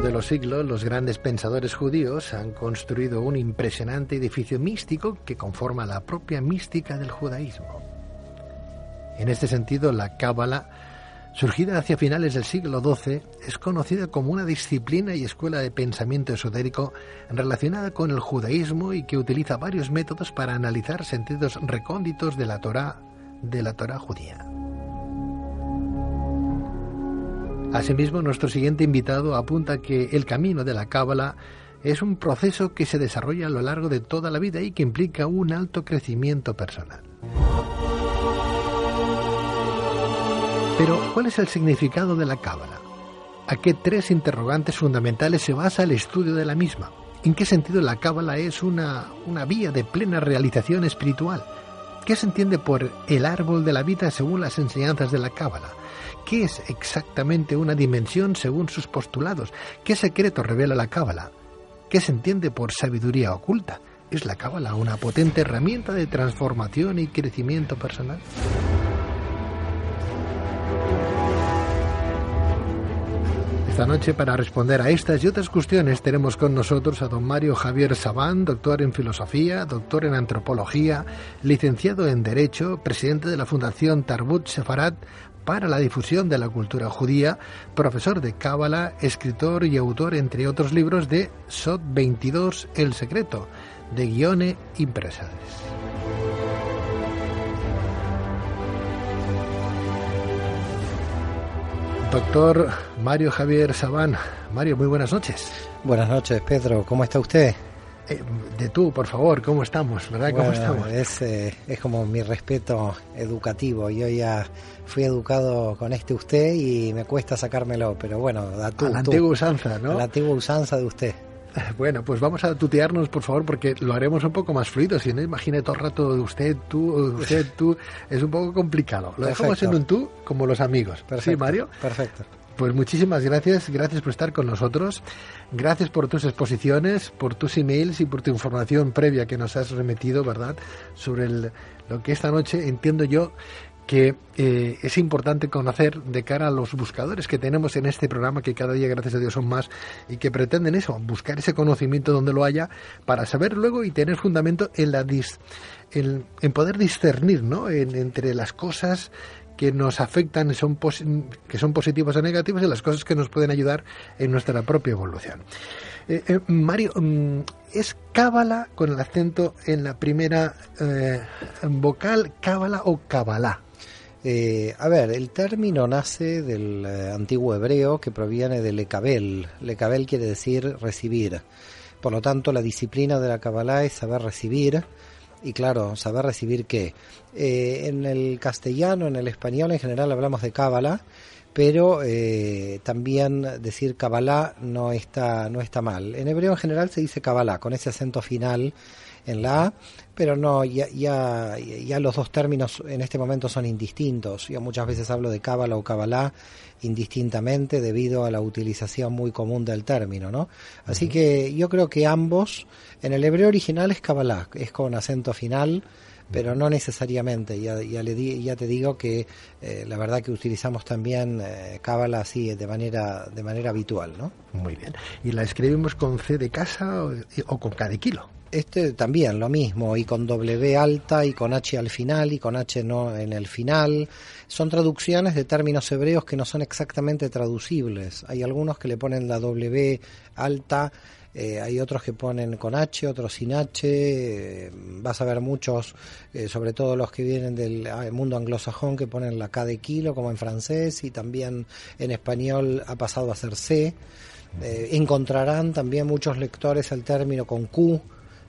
de los siglos, los grandes pensadores judíos han construido un impresionante edificio místico que conforma la propia mística del judaísmo. En este sentido, la Cábala, surgida hacia finales del siglo XII, es conocida como una disciplina y escuela de pensamiento esotérico relacionada con el judaísmo y que utiliza varios métodos para analizar sentidos recónditos de la Torá, de la Torá judía. Asimismo, nuestro siguiente invitado apunta que el camino de la cábala es un proceso que se desarrolla a lo largo de toda la vida y que implica un alto crecimiento personal. Pero, ¿cuál es el significado de la cábala? ¿A qué tres interrogantes fundamentales se basa el estudio de la misma? ¿En qué sentido la cábala es una, vía de plena realización espiritual? ¿Qué se entiende por el árbol de la vida según las enseñanzas de la cábala? qué es exactamente una dimensión según sus postulados, qué secreto revela la cábala, qué se entiende por sabiduría oculta. ¿Es la cábala una potente herramienta de transformación y crecimiento personal? Esta noche, para responder a estas y otras cuestiones, tenemos con nosotros a don Mario Javier Sabán, doctor en filosofía, doctor en antropología, licenciado en Derecho, presidente de la Fundación Tarbut Sefarat, para la difusión de la cultura judía, profesor de Cábala, escritor y autor, entre otros libros, de Sot 22, El Secreto, de Guione impresas Doctor Mario Javier Sabán. Mario, muy buenas noches. Buenas noches, Pedro. ¿Cómo está usted? Eh, de tú, por favor, ¿cómo estamos? ¿Verdad? ¿Cómo estamos? Eh, es, como mi respeto educativo. Yo ya fui educado con este usted y me cuesta sacármelo, pero bueno, a la antigua usanza, ¿no? la antigua usanza de usted. Bueno, pues vamos a tutearnos, por favor, porque lo haremos un poco más fluido. Si no, imagínate todo el rato de usted, tú, usted, tú. Es un poco complicado. Lo dejamos en un tú, como los amigos. ¿Sí, Mario? Perfecto. Pues muchísimas gracias, gracias por estar con nosotros, gracias por tus exposiciones, por tus emails y por tu información previa que nos has remitido, ¿verdad? Sobre lo que esta noche entiendo yo que eh, es importante conocer de cara a los buscadores que tenemos en este programa, que cada día, gracias a Dios, son más y que pretenden eso, buscar ese conocimiento donde lo haya, para saber luego y tener fundamento en la dis, en poder discernir, ¿no? En, entre las cosas que nos afectan, son que son positivos o negativos... y las cosas que nos pueden ayudar en nuestra propia evolución. Eh, eh, Mario, mm, ¿es cábala con el acento en la primera eh, vocal, cábala o cabalá? a ver, el término nace del antiguo hebreo que proviene de lecabel. Lecabel quiere decir recibir. Por lo tanto, la disciplina de la cábala es saber recibir y claro, saber recibir qué. Eh, en el castellano, en el español en general hablamos de cábala, pero eh, también decir cábala no está, no está mal. En hebreo en general se dice cábala, con ese acento final en la A, pero no, ya, ya, los dos términos en este momento son indistintos. Yo muchas veces hablo de cábala o cabalá indistintamente debido a la utilización muy común del término, ¿no? Así que yo creo que ambos, en el hebreo original es Kabbalah, es con acento final, pero no necesariamente. Ya, ya, le ya te digo que eh, la verdad que utilizamos también eh, cábala así de manera, de manera habitual. ¿no? Muy bien. ¿Y la escribimos con C de casa o, con K de kilo? Este también lo mismo, y con W alta, y con H al final, y con H no en el final. Son traducciones de términos hebreos que no son exactamente traducibles. Hay algunos que le ponen la W alta eh, hay otros que ponen con H, otros sin H, eh, vas a ver muchos, eh, sobre todo los que vienen del ah, mundo anglosajón, que ponen la K de kilo, como en francés, y también en español ha pasado a ser C. encontrarán también muchos lectores el término con Q,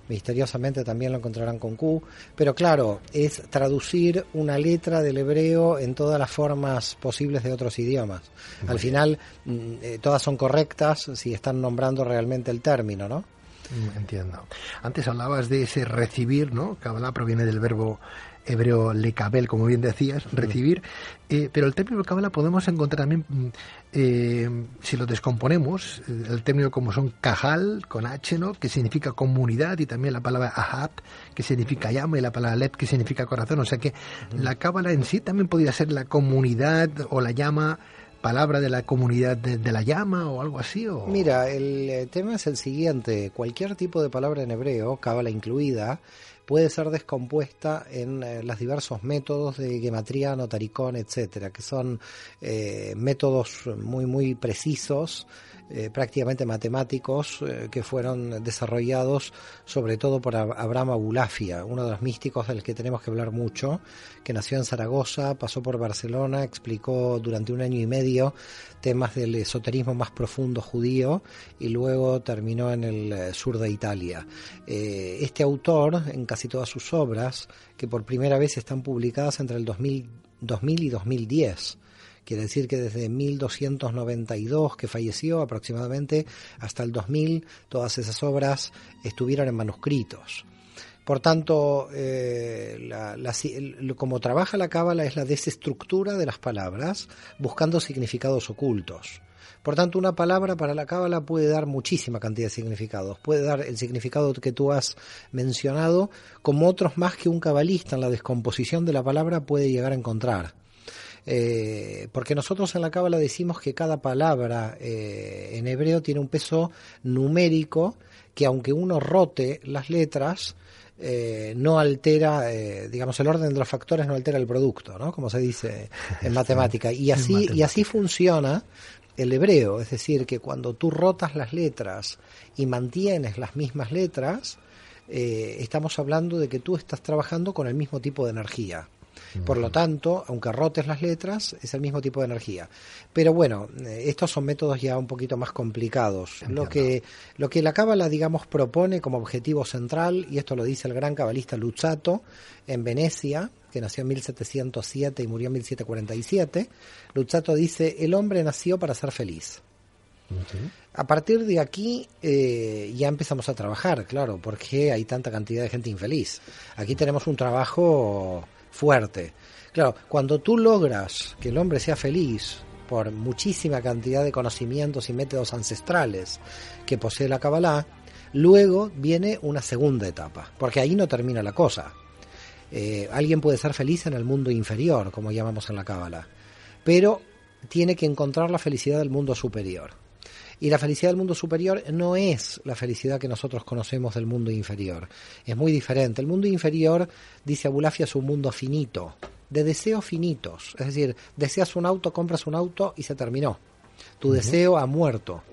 misteriosamente también lo encontrarán con Q, pero claro, es traducir una letra del hebreo en todas las formas posibles de otros idiomas. Al final, mm, eh, todas son correctas si están nombrando realmente el término, ¿no? Mm, entiendo. Antes hablabas de ese recibir, ¿no? habla proviene del verbo hebreo lecabel, como bien decías, recibir. Eh, pero el término cábala podemos encontrar también, mm, eh, si lo descomponemos, eh, el término como son cajal con h, ¿no? que significa comunidad, y también la palabra ahab, que significa llama, y la palabra lep, que significa corazón. O sea que la cábala en sí también podría ser la comunidad o la llama palabra de la comunidad de, la llama o algo así? O... Mira, el tema es el siguiente. Cualquier tipo de palabra en hebreo, cábala incluida, puede ser descompuesta en eh, los diversos métodos de gematría, notaricón, etcétera, que son eh, métodos muy, muy precisos eh, prácticamente matemáticos eh, que fueron desarrollados sobre todo por Abraham Abulafia, uno de los místicos del que tenemos que hablar mucho, que nació en Zaragoza, pasó por Barcelona, explicó durante un año y medio temas del esoterismo más profundo judío y luego terminó en el eh, sur de Italia. este autor, en casi todas sus obras, que por primera vez están publicadas entre el 2000 y 2010, Quiere decir que desde 1292 que falleció aproximadamente hasta el 2000 todas esas obras estuvieron en manuscritos. Por tanto, eh, como trabaja la cábala es la desestructura de las palabras, buscando significados ocultos. Por tanto, una palabra para la cábala puede dar muchísima cantidad de significados. Puede dar el significado que tú has mencionado, como otros más que un cabalista en la descomposición de la palabra puede llegar a encontrar. Eh, porque nosotros en la Cábala decimos que cada palabra eh, en hebreo tiene un peso numérico que aunque uno rote las letras, eh, no altera, digamos, el orden de los factores no altera el producto, ¿no? Como se dice en matemática. Y así, y así funciona el hebreo, es decir, que cuando tú rotas las letras y mantienes las mismas letras, estamos hablando de que tú estás trabajando con el mismo tipo de energía. Por lo tanto, aunque rotes las letras, es el mismo tipo de energía. Pero bueno, eh, estos son métodos ya un poquito más complicados. Lo que, lo que la cábala, digamos, propone como objetivo central, y esto lo dice el gran cabalista Luchato en Venecia, que nació en 1707 y murió en 1747, Luchato dice, el hombre nació para ser feliz. A partir de aquí eh, ya empezamos a trabajar, claro, porque hay tanta cantidad de gente infeliz. Aquí tenemos un trabajo fuerte. Claro, cuando tú logras que el hombre sea feliz por muchísima cantidad de conocimientos y métodos ancestrales que posee la Kabbalah, luego viene una segunda etapa, porque ahí no termina la cosa. Eh, alguien puede ser feliz en el mundo inferior, como llamamos en la Kabbalah, pero tiene que encontrar la felicidad del mundo superior. Y la felicidad del mundo superior no es la felicidad que nosotros conocemos del mundo inferior. Es muy diferente. El mundo inferior, dice Abulafia, es un mundo finito, de deseos finitos. Es decir, deseas un auto, compras un auto y se terminó. Tu deseo ha muerto.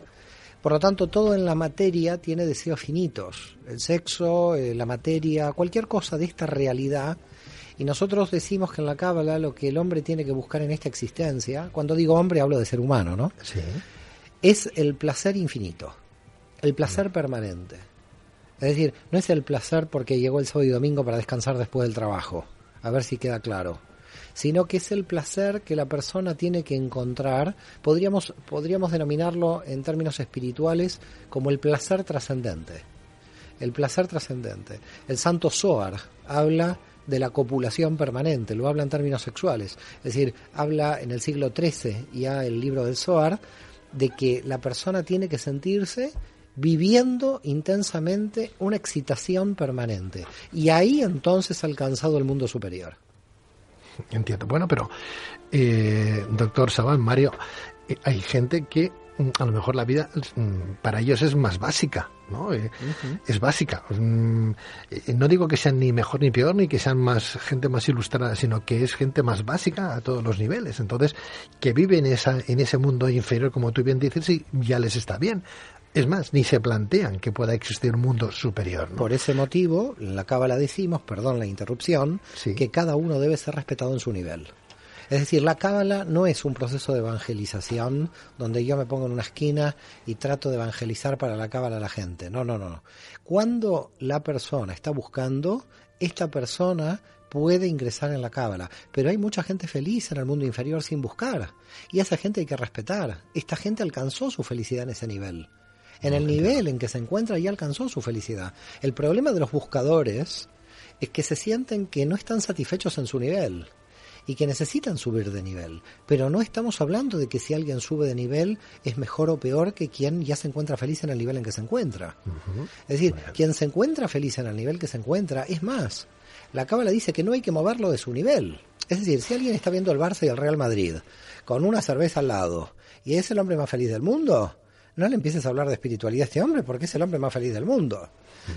Por lo tanto, todo en la materia tiene deseos finitos. El sexo, eh, la materia, cualquier cosa de esta realidad. Y nosotros decimos que en la Cábala lo que el hombre tiene que buscar en esta existencia, cuando digo hombre hablo de ser humano, ¿no? Sí es el placer infinito, el placer mm. permanente. Es decir, no es el placer porque llegó el sábado y domingo para descansar después del trabajo, a ver si queda claro, sino que es el placer que la persona tiene que encontrar, podríamos, podríamos denominarlo en términos espirituales como el placer trascendente. El placer trascendente. El santo Zohar habla de la copulación permanente, lo habla en términos sexuales, es decir, habla en el siglo XIII ya el libro del Zohar de que la persona tiene que sentirse viviendo intensamente una excitación permanente. Y ahí entonces ha alcanzado el mundo superior. Entiendo. Bueno, pero, eh, doctor Sabán, Mario, eh, hay gente que Mm, a lo mejor la vida mm, para ellos es más básica, ¿no? Eh, es básica. Mm, eh, no digo que sean ni mejor ni peor, ni que sean más gente más ilustrada, sino que es gente más básica a todos los niveles. Entonces, que viven en, esa, en ese mundo inferior, como tú bien dices, ya les está bien. Es más, ni se plantean que pueda existir un mundo superior. Por ese motivo, la cábala decimos, perdón la interrupción, que cada uno debe ser respetado en su nivel. Es decir, la cábala no es un proceso de evangelización donde yo me pongo en una esquina y trato de evangelizar para la cábala a la gente. No, no, no. Cuando la persona está buscando, esta persona puede ingresar en la cábala, pero hay mucha gente feliz en el mundo inferior sin buscar, y esa gente hay que respetar. Esta gente alcanzó su felicidad en ese nivel. En el nivel en que se encuentra ya alcanzó su felicidad. El problema de los buscadores es que se sienten que no están satisfechos en su nivel y que necesitan subir de nivel. Pero no estamos hablando de que si alguien sube de nivel es mejor o peor que quien ya se encuentra feliz en el nivel en que se encuentra. Es decir, quien se encuentra feliz en el nivel que se encuentra es más. La cábala dice que no hay que moverlo de su nivel. Es decir, si alguien está viendo el Barça y el Real Madrid con una cerveza al lado y es el hombre más feliz del mundo, no le empieces a hablar de espiritualidad a este hombre porque es el hombre más feliz del mundo.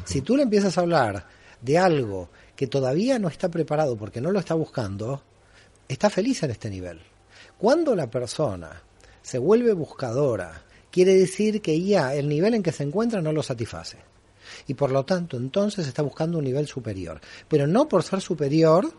Si tú le empiezas a hablar de algo que todavía no está preparado porque no lo está buscando, está feliz en este nivel. Cuando la persona se vuelve buscadora, quiere decir que ya el nivel en que se encuentra no lo satisface. Y por lo tanto, entonces está buscando un nivel superior. Pero no por ser superior,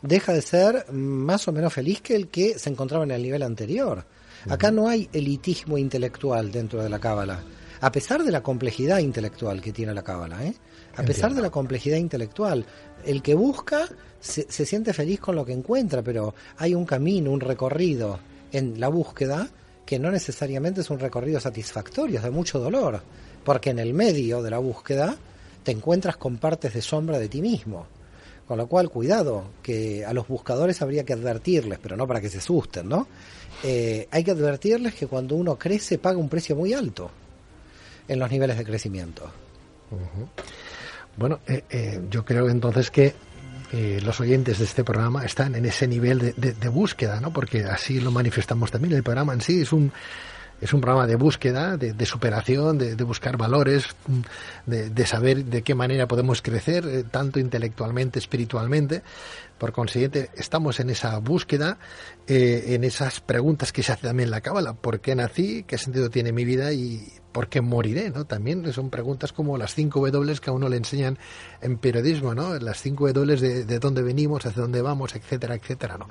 deja de ser más o menos feliz que el que se encontraba en el nivel anterior. Acá no hay elitismo intelectual dentro de la cábala, a pesar de la complejidad intelectual que tiene la cábala. ¿eh? a pesar de la complejidad intelectual. El que busca se, siente feliz con lo que encuentra, pero hay un camino, un recorrido en la búsqueda que no necesariamente es un recorrido satisfactorio, es de mucho dolor, porque en el medio de la búsqueda te encuentras con partes de sombra de ti mismo. Con lo cual, cuidado, que a los buscadores habría que advertirles, pero no para que se asusten, ¿no? Eh, hay que advertirles que cuando uno crece paga un precio muy alto en los niveles de crecimiento. Bueno, eh, eh, yo creo entonces que eh, los oyentes de este programa están en ese nivel de, búsqueda, ¿no? Porque así lo manifestamos también. El programa en sí es un es un programa de búsqueda, de, de superación, de, buscar valores, de, saber de qué manera podemos crecer, tanto intelectualmente, espiritualmente. Por consiguiente, estamos en esa búsqueda, en esas preguntas que se hace también la cábala. ¿Por qué nací? ¿Qué sentido tiene mi vida? Y porque moriré? ¿no? También son preguntas como las 5 W que a uno le enseñan en periodismo, ¿no? Las 5 W de, dónde venimos, hacia dónde vamos, etcétera, etcétera, ¿no?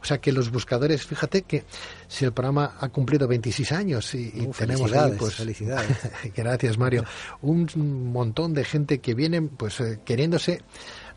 O sea que los buscadores, fíjate que si el programa ha cumplido 26 años y, tenemos ahí, pues, felicidades. gracias, Mario. Un montón de gente que viene, pues, eh, queriéndose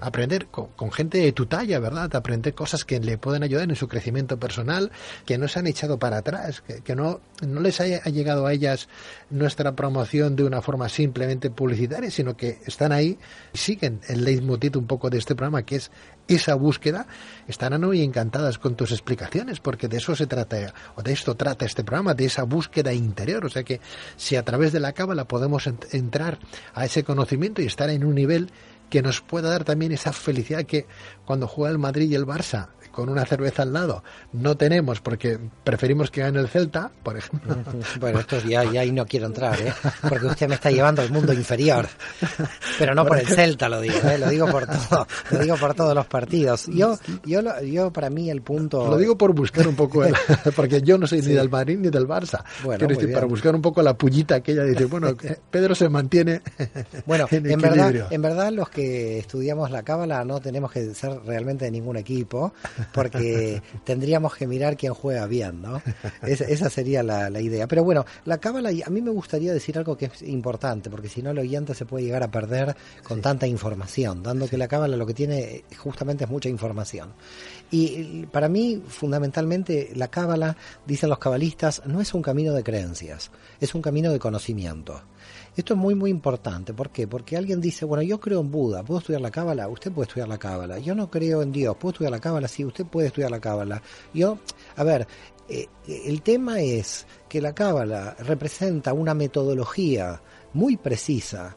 aprender con, gente de tu talla, ¿verdad? Aprender cosas que le pueden ayudar en su crecimiento personal, que no se han echado para atrás, que, no, no les haya ha llegado a ellas nuestra promoción de una forma simplemente publicitaria, sino que están ahí y siguen el leitmotiv un poco de este programa, que es esa búsqueda, estarán hoy encantadas con tus explicaciones, porque de eso se trata, o de esto trata este programa, de esa búsqueda interior. O sea que si a través de la cábala podemos entrar a ese conocimiento y estar en un nivel que nos pueda dar también esa felicidad que cuando juega el Madrid y el Barça, con una cerveza al lado. No tenemos porque preferimos que gane el Celta, por ejemplo. Bueno, esto días ya ahí no quiero entrar, ¿eh? porque usted me está llevando al mundo inferior. Pero no por el Celta lo digo, ¿eh? lo digo por todo, lo digo por todos los partidos. Yo, yo, yo para mí el punto. Lo digo por buscar un poco, porque yo no soy ni del Madrid ni del Barça. Bueno, para buscar un poco la pullita que ella dice, bueno, Pedro se mantiene. Bueno, en verdad, en verdad los que estudiamos la cábala no tenemos que ser realmente de ningún equipo porque tendríamos que mirar quién juega bien, ¿no? esa sería la, idea. Pero bueno, la cábala, a mí me gustaría decir algo que es importante, porque si no el oyente se puede llegar a perder con tanta información, dando que la cábala lo que tiene justamente es mucha información. Y para mí, fundamentalmente, la cábala, dicen los cabalistas, no es un camino de creencias, es un camino de conocimiento. Esto es muy, muy importante. ¿Por qué? Porque alguien dice, bueno, yo creo en Buda, ¿puedo estudiar la cábala? Usted puede estudiar la cábala. Yo no creo en Dios, ¿puedo estudiar la cábala? Sí, usted puede estudiar la cábala. Yo, a ver, eh, el tema es que la cábala representa una metodología muy precisa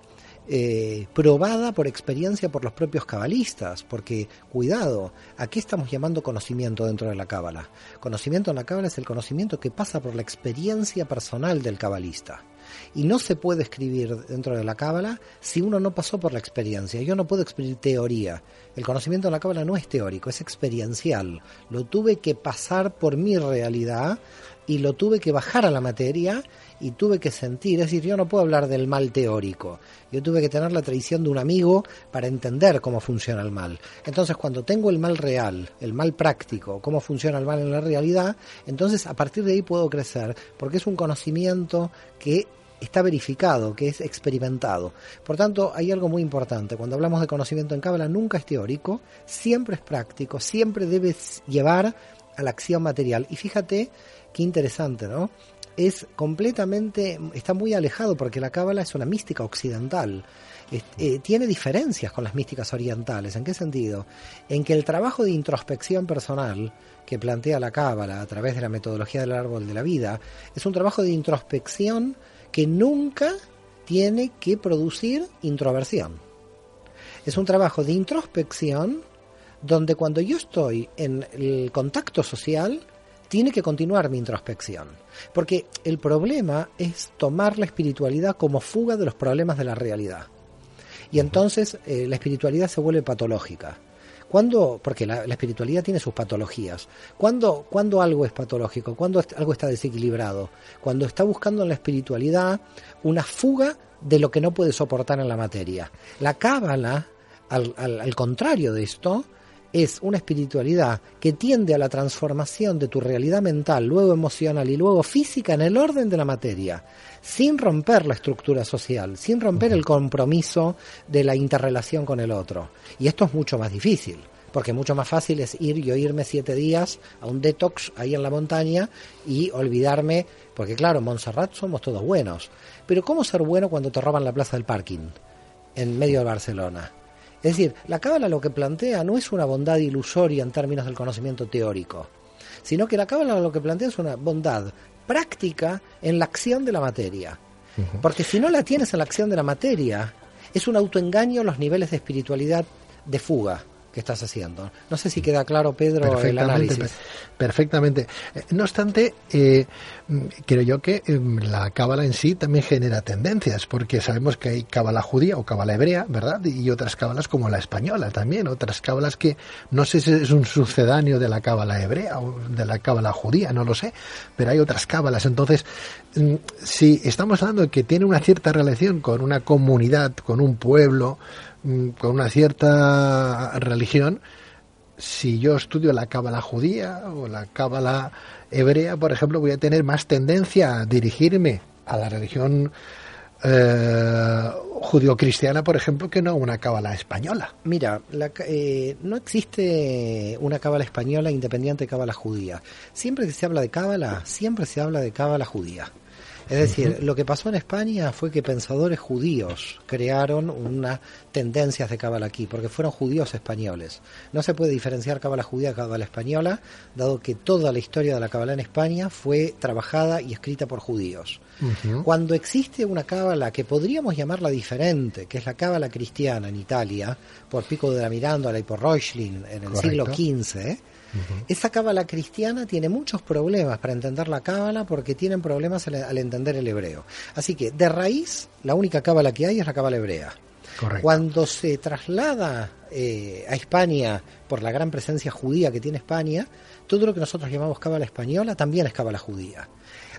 eh, probada por experiencia por los propios cabalistas, porque cuidado, aquí estamos llamando conocimiento dentro de la cábala. Conocimiento en la cábala es el conocimiento que pasa por la experiencia personal del cabalista. Y no se puede escribir dentro de la cábala si uno no pasó por la experiencia. Yo no puedo escribir teoría. El conocimiento de la cábala no es teórico, es experiencial. Lo tuve que pasar por mi realidad y lo tuve que bajar a la materia y tuve que sentir, es decir, yo no puedo hablar del mal teórico, yo tuve que tener la traición de un amigo para entender cómo funciona el mal. Entonces, cuando tengo el mal real, el mal práctico, cómo funciona el mal en la realidad, entonces a partir de ahí puedo crecer, porque es un conocimiento que está verificado, que es experimentado. Por tanto, hay algo muy importante. Cuando hablamos de conocimiento en Cábala, nunca es teórico, siempre es práctico, siempre debes llevar a la acción material. Y fíjate qué interesante, ¿no? Es completamente, está muy alejado porque la Cábala es una mística occidental. Eh, tiene diferencias con las místicas orientales. ¿En qué sentido? En que el trabajo de introspección personal que plantea la Cábala a través de la metodología del árbol de la vida es un trabajo de introspección que nunca tiene que producir introversión. Es un trabajo de introspección donde cuando yo estoy en el contacto social, tiene que continuar mi introspección. Porque el problema es tomar la espiritualidad como fuga de los problemas de la realidad. Y entonces eh, la espiritualidad se vuelve patológica. Cuando, porque la, espiritualidad tiene sus patologías, ¿Cuándo, algo es patológico? ¿Cuándo algo está desequilibrado? Cuando está buscando en la espiritualidad una fuga de lo que no puede soportar en la materia. La cábala, al contrario de esto, es una espiritualidad que tiende a la transformación de tu realidad mental, luego emocional y luego física en el orden de la materia sin romper la estructura social, sin romper el compromiso de la interrelación con el otro. Y esto es mucho más difícil porque mucho más fácil es ir yo irme siete días a un detox ahí en la montaña y olvidarme, porque claro, en Montserrat somos todos buenos, pero ¿cómo ser bueno cuando te roban la plaza del parking en medio de Barcelona? Es decir, la cábala lo que plantea no es una bondad ilusoria en términos del conocimiento teórico, sino que la cábala lo que plantea es una bondad práctica en la acción de la materia. Porque si no la tienes en la acción de la materia, es un autoengaño los niveles de espiritualidad de fuga que estás haciendo. No sé si queda claro, Pedro, perfectamente, el análisis. Perfectamente. Eh, no obstante, eh, mm, creo yo que eh, la cábala en sí también genera tendencias, porque sabemos que hay cábala judía o cábala hebrea, ¿verdad? Y otras cábalas como la española también, otras cábalas que no sé si es un sucedáneo de la cábala hebrea o de la cábala judía, no lo sé, pero hay otras cábalas. Entonces, mm, si estamos hablando de que tiene una cierta relación con una comunidad, con un pueblo, Mm, con una cierta religión, si yo estudio la cábala judía o la cábala hebrea, por ejemplo, voy a tener más tendencia a dirigirme a la religión eh, judio-cristiana, por ejemplo, que no una cábala española. Mira, eh, no existe una cábala española independiente de cábala judía. Siempre que se habla de cábala, siempre se habla de cábala judía. Es decir, lo que pasó en España fue que pensadores judíos crearon unas tendencias de cábala aquí, porque fueron judíos españoles. No se puede diferenciar cábala judía de cábala española, dado que toda la historia de la cábala en España fue trabajada y escrita por judíos. Cuando existe una cábala que podríamos llamarla diferente, que es la cábala cristiana en Italia, por Pico de la Mirándola y por Reuchlin en el siglo XV, esa cábala cristiana tiene muchos problemas para entender la cábala porque tienen problemas al, entender el hebreo. Así que de raíz, la única cábala que hay es la cábala hebrea. Cuando se traslada eh, a España por la gran presencia judía que tiene España, todo lo que nosotros llamamos cábala española también es cábala judía.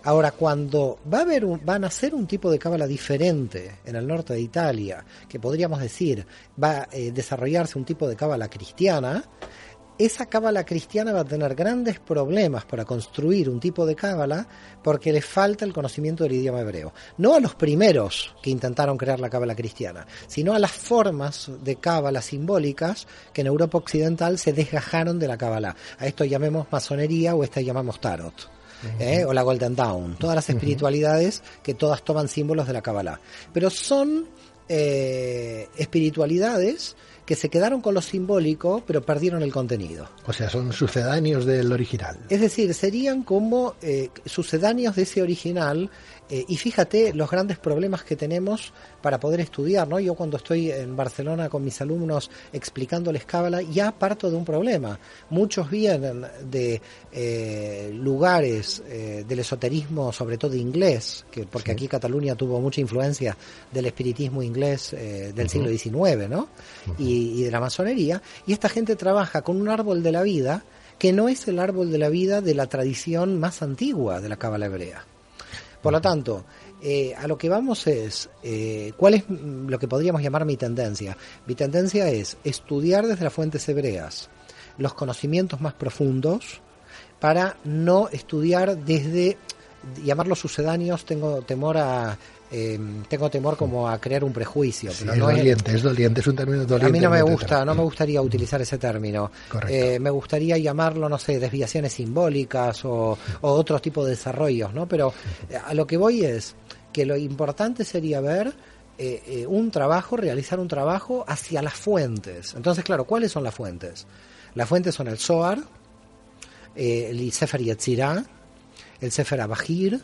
Ahora, cuando va a haber un, van a un tipo de cábala diferente en el norte de Italia, que podríamos decir va a eh, desarrollarse un tipo de cábala cristiana, esa cábala cristiana va a tener grandes problemas para construir un tipo de cábala porque le falta el conocimiento del idioma hebreo. No a los primeros que intentaron crear la cábala cristiana, sino a las formas de cábala simbólicas que en Europa Occidental se desgajaron de la cábala. A esto llamemos masonería o esta llamamos tarot. ¿eh? o la Golden Dawn, todas las espiritualidades que todas toman símbolos de la cábala Pero son eh, espiritualidades que se quedaron con lo simbólico, pero perdieron el contenido. O sea, son sucedáneos del original. Es decir, serían como eh, sucedáneos de ese original eh, y fíjate los grandes problemas que tenemos para poder estudiar, ¿no? Yo cuando estoy en Barcelona con mis alumnos explicándoles Cábala, ya parto de un problema. Muchos vienen de eh, lugares eh, del esoterismo, sobre todo inglés, que, porque aquí Cataluña tuvo mucha influencia del espiritismo inglés del siglo XIX, ¿no? y de la masonería. Y esta gente trabaja con un árbol de la vida que no es el árbol de la vida de la tradición más antigua de la Cábala hebrea. Por lo tanto, eh, a lo que vamos es, eh, ¿cuál es lo que podríamos llamar mi tendencia? Mi tendencia es estudiar desde las fuentes hebreas los conocimientos más profundos para no estudiar desde llamarlos sucedáneos, tengo temor a Em, tengo temor como a crear un prejuicio. no es doliente, es, un término doliente. A mí no me gusta, no me gustaría utilizar ese término. Eh, me gustaría llamarlo, no sé, desviaciones simbólicas o, otro tipo de desarrollos, ¿no? Pero eh, a lo que voy es que lo importante sería ver eh, un trabajo, realizar un trabajo hacia las fuentes. Entonces, claro, ¿cuáles son las fuentes? Las fuentes son el Zohar, el Sefer Yetzirah, el Sefer Abajir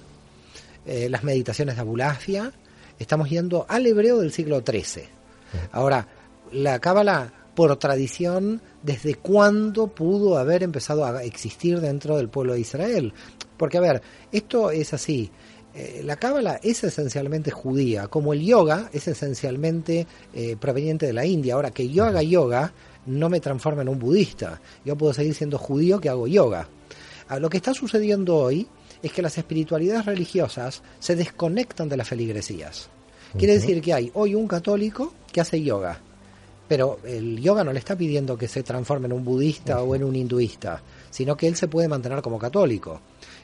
eh, las meditaciones de Abulafia estamos yendo al hebreo del siglo XIII. Ahora, la cábala por tradición, ¿desde cuándo pudo haber empezado a existir dentro del pueblo de Israel? Porque, a ver, esto es así. Eh, la cábala es esencialmente judía, como el yoga es esencialmente eh, proveniente de la India. Ahora, que yo haga yoga no me transforma en un budista. Yo puedo seguir siendo judío que hago yoga. A ah, lo que está sucediendo hoy es que las espiritualidades religiosas se desconectan de las feligresías. Quiere decir que hay hoy un católico que hace yoga, pero el yoga no le está pidiendo que se transforme en un budista o en un hinduista, sino que él se puede mantener como católico.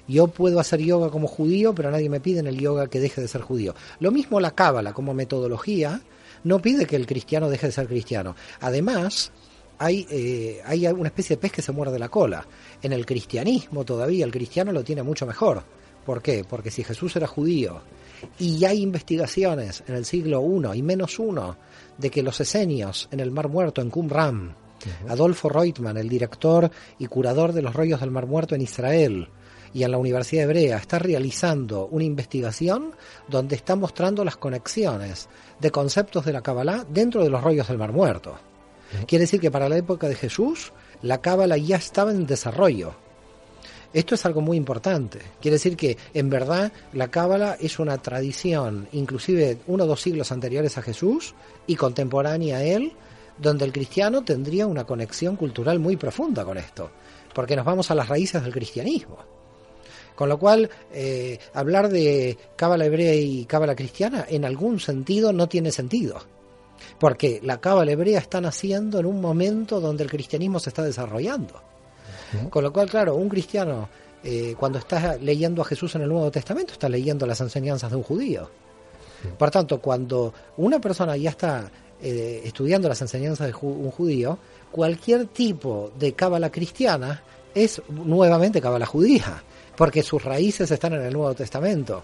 Yo puedo hacer yoga como judío, pero nadie me pide en el yoga que deje de ser judío. Lo mismo la cábala como metodología no pide que el cristiano deje de ser cristiano. Además, hay, eh, hay una especie de pez que se muerde la cola. En el cristianismo todavía el cristiano lo tiene mucho mejor. ¿Por qué? Porque si Jesús era judío y hay investigaciones en el siglo I y menos uno de que los esenios en el Mar Muerto, en Qumran, Adolfo Reutmann el director y curador de los rollos del Mar Muerto en Israel, y en la Universidad Hebrea está realizando una investigación donde está mostrando las conexiones de conceptos de la Kabbalah dentro de los rollos del Mar Muerto. Quiere decir que para la época de Jesús, la cábala ya estaba en desarrollo. Esto es algo muy importante. Quiere decir que, en verdad, la cábala es una tradición, inclusive uno o dos siglos anteriores a Jesús y contemporánea a él, donde el cristiano tendría una conexión cultural muy profunda con esto, porque nos vamos a las raíces del cristianismo. Con lo cual, eh, hablar de cábala hebrea y cábala cristiana en algún sentido no tiene sentido porque la cábala hebrea está naciendo en un momento donde el cristianismo se está desarrollando. Con lo cual, claro, un cristiano eh, cuando está leyendo a Jesús en el Nuevo Testamento está leyendo las enseñanzas de un judío. Por tanto, cuando una persona ya está eh, estudiando las enseñanzas de un judío, cualquier tipo de cábala cristiana es nuevamente cábala judía, porque sus raíces están en el Nuevo Testamento.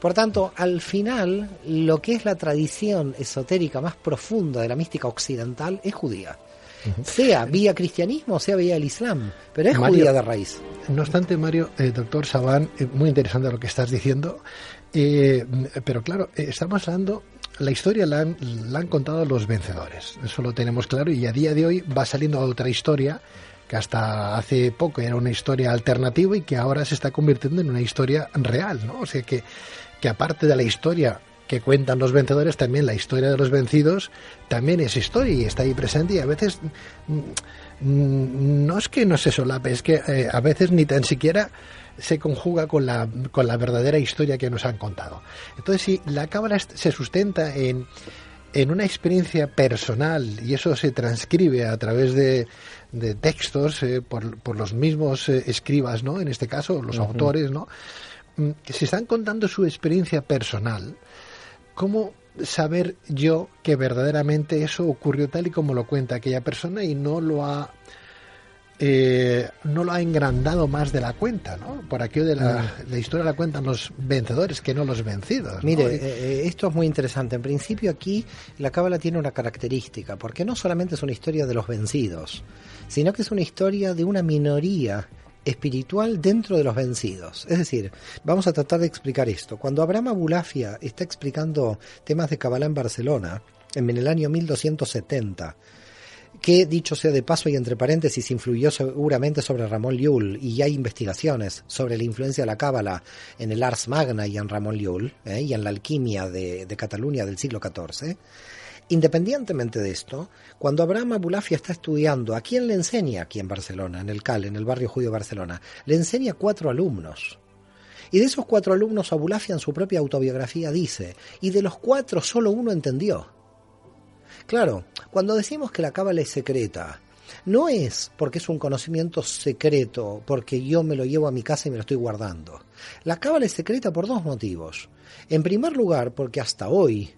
Por tanto, al final, lo que es la tradición esotérica más profunda de la mística occidental es judía. Sea vía cristianismo, sea vía el Islam, pero es judía de raíz. No obstante, Mario, eh, doctor Sabán, eh, muy interesante lo que estás diciendo, eh, pero claro, estamos hablando la historia la han, la han, contado los vencedores, eso lo tenemos claro, y a día de hoy va saliendo otra historia que hasta hace poco era una historia alternativa y que ahora se está convirtiendo en una historia real, ¿no? O sea que que aparte de la historia que cuentan los vencedores, también la historia de los vencidos también es historia y está ahí presente y a veces mm, mm, no es que no se solape, es que eh, a veces ni tan siquiera se conjuga con la, con la verdadera historia que nos han contado. Entonces, si la Cámara se sustenta en, en una experiencia personal y eso se transcribe a través de, de textos eh, por, los mismos eh, escribas, ¿no? En este caso, los autores, ¿no? Mm, si están contando su experiencia personal, ¿cómo saber yo que verdaderamente eso ocurrió tal y como lo cuenta aquella persona y no lo ha eh, no lo ha engrandado más de la cuenta, ¿no? Por aquello de ah. la, historia la cuentan los vencedores, que no los vencidos. Mire, eh, eh, esto es muy interesante. En principio aquí la cábala tiene una característica, porque no solamente es una historia de los vencidos, sino que es una historia de una minoría espiritual dentro de los vencidos. Es decir, vamos a tratar de explicar esto. Cuando Abraham Abulafia está explicando temas de Kabbalah en Barcelona, en el año 1270, que dicho sea de paso y entre paréntesis influyó seguramente sobre Ramón Llull y hay investigaciones sobre la influencia de la cábala en el Ars Magna y en Ramón Llull ¿eh? y en la alquimia de Cataluña del siglo XIV. Independientemente de esto, cuando Abraham Abulafia está estudiando, ¿a quién le enseña aquí en Barcelona, en el CAL, en el barrio judío de Barcelona? Le enseña cuatro alumnos. Y de esos cuatro alumnos, Abulafia en su propia autobiografía dice, y de los cuatro solo uno entendió. Claro, cuando decimos que la cábala es secreta, no es porque es un conocimiento secreto, porque yo me lo llevo a mi casa y me lo estoy guardando. La cábala es secreta por dos motivos. En primer lugar, porque hasta hoy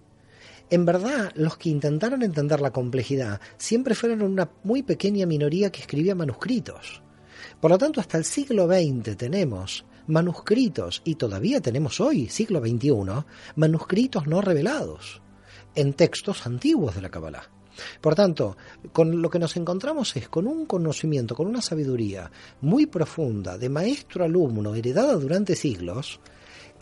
en verdad, los que intentaron entender la complejidad siempre fueron una muy pequeña minoría que escribía manuscritos. Por lo tanto, hasta el siglo XX tenemos manuscritos, y todavía tenemos hoy, siglo XXI, manuscritos no revelados en textos antiguos de la Kabbalah. Por tanto, con lo que nos encontramos es con un conocimiento, con una sabiduría muy profunda de maestro alumno heredada durante siglos,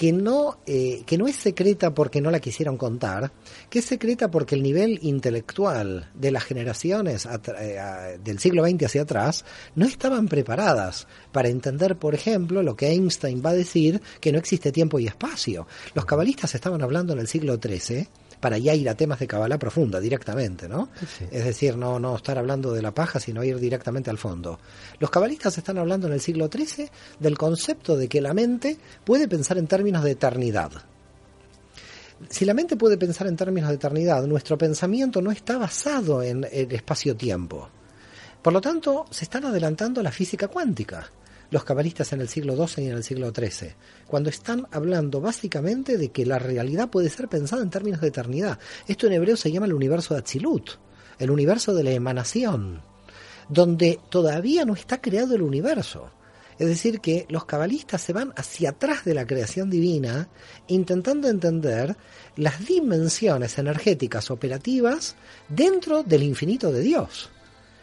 que no, eh, que no es secreta porque no la quisieron contar, que es secreta porque el nivel intelectual de las generaciones eh, del siglo XX hacia atrás no estaban preparadas para entender, por ejemplo, lo que Einstein va a decir, que no existe tiempo y espacio. Los cabalistas estaban hablando en el siglo XIII para ya ir a temas de cabalá profunda directamente, ¿no? Es decir, no, no estar hablando de la paja, sino ir directamente al fondo. Los cabalistas están hablando en el siglo XIII del concepto de que la mente puede pensar en términos de eternidad. Si la mente puede pensar en términos de eternidad, nuestro pensamiento no está basado en el espacio-tiempo. Por lo tanto, se están adelantando a la física cuántica los cabalistas en el siglo XII y en el siglo XIII, cuando están hablando básicamente de que la realidad puede ser pensada en términos de eternidad. Esto en hebreo se llama el universo de Atzilut, el universo de la emanación, donde todavía no está creado el universo. Es decir, que los cabalistas se van hacia atrás de la creación divina, intentando entender las dimensiones energéticas operativas dentro del infinito de Dios.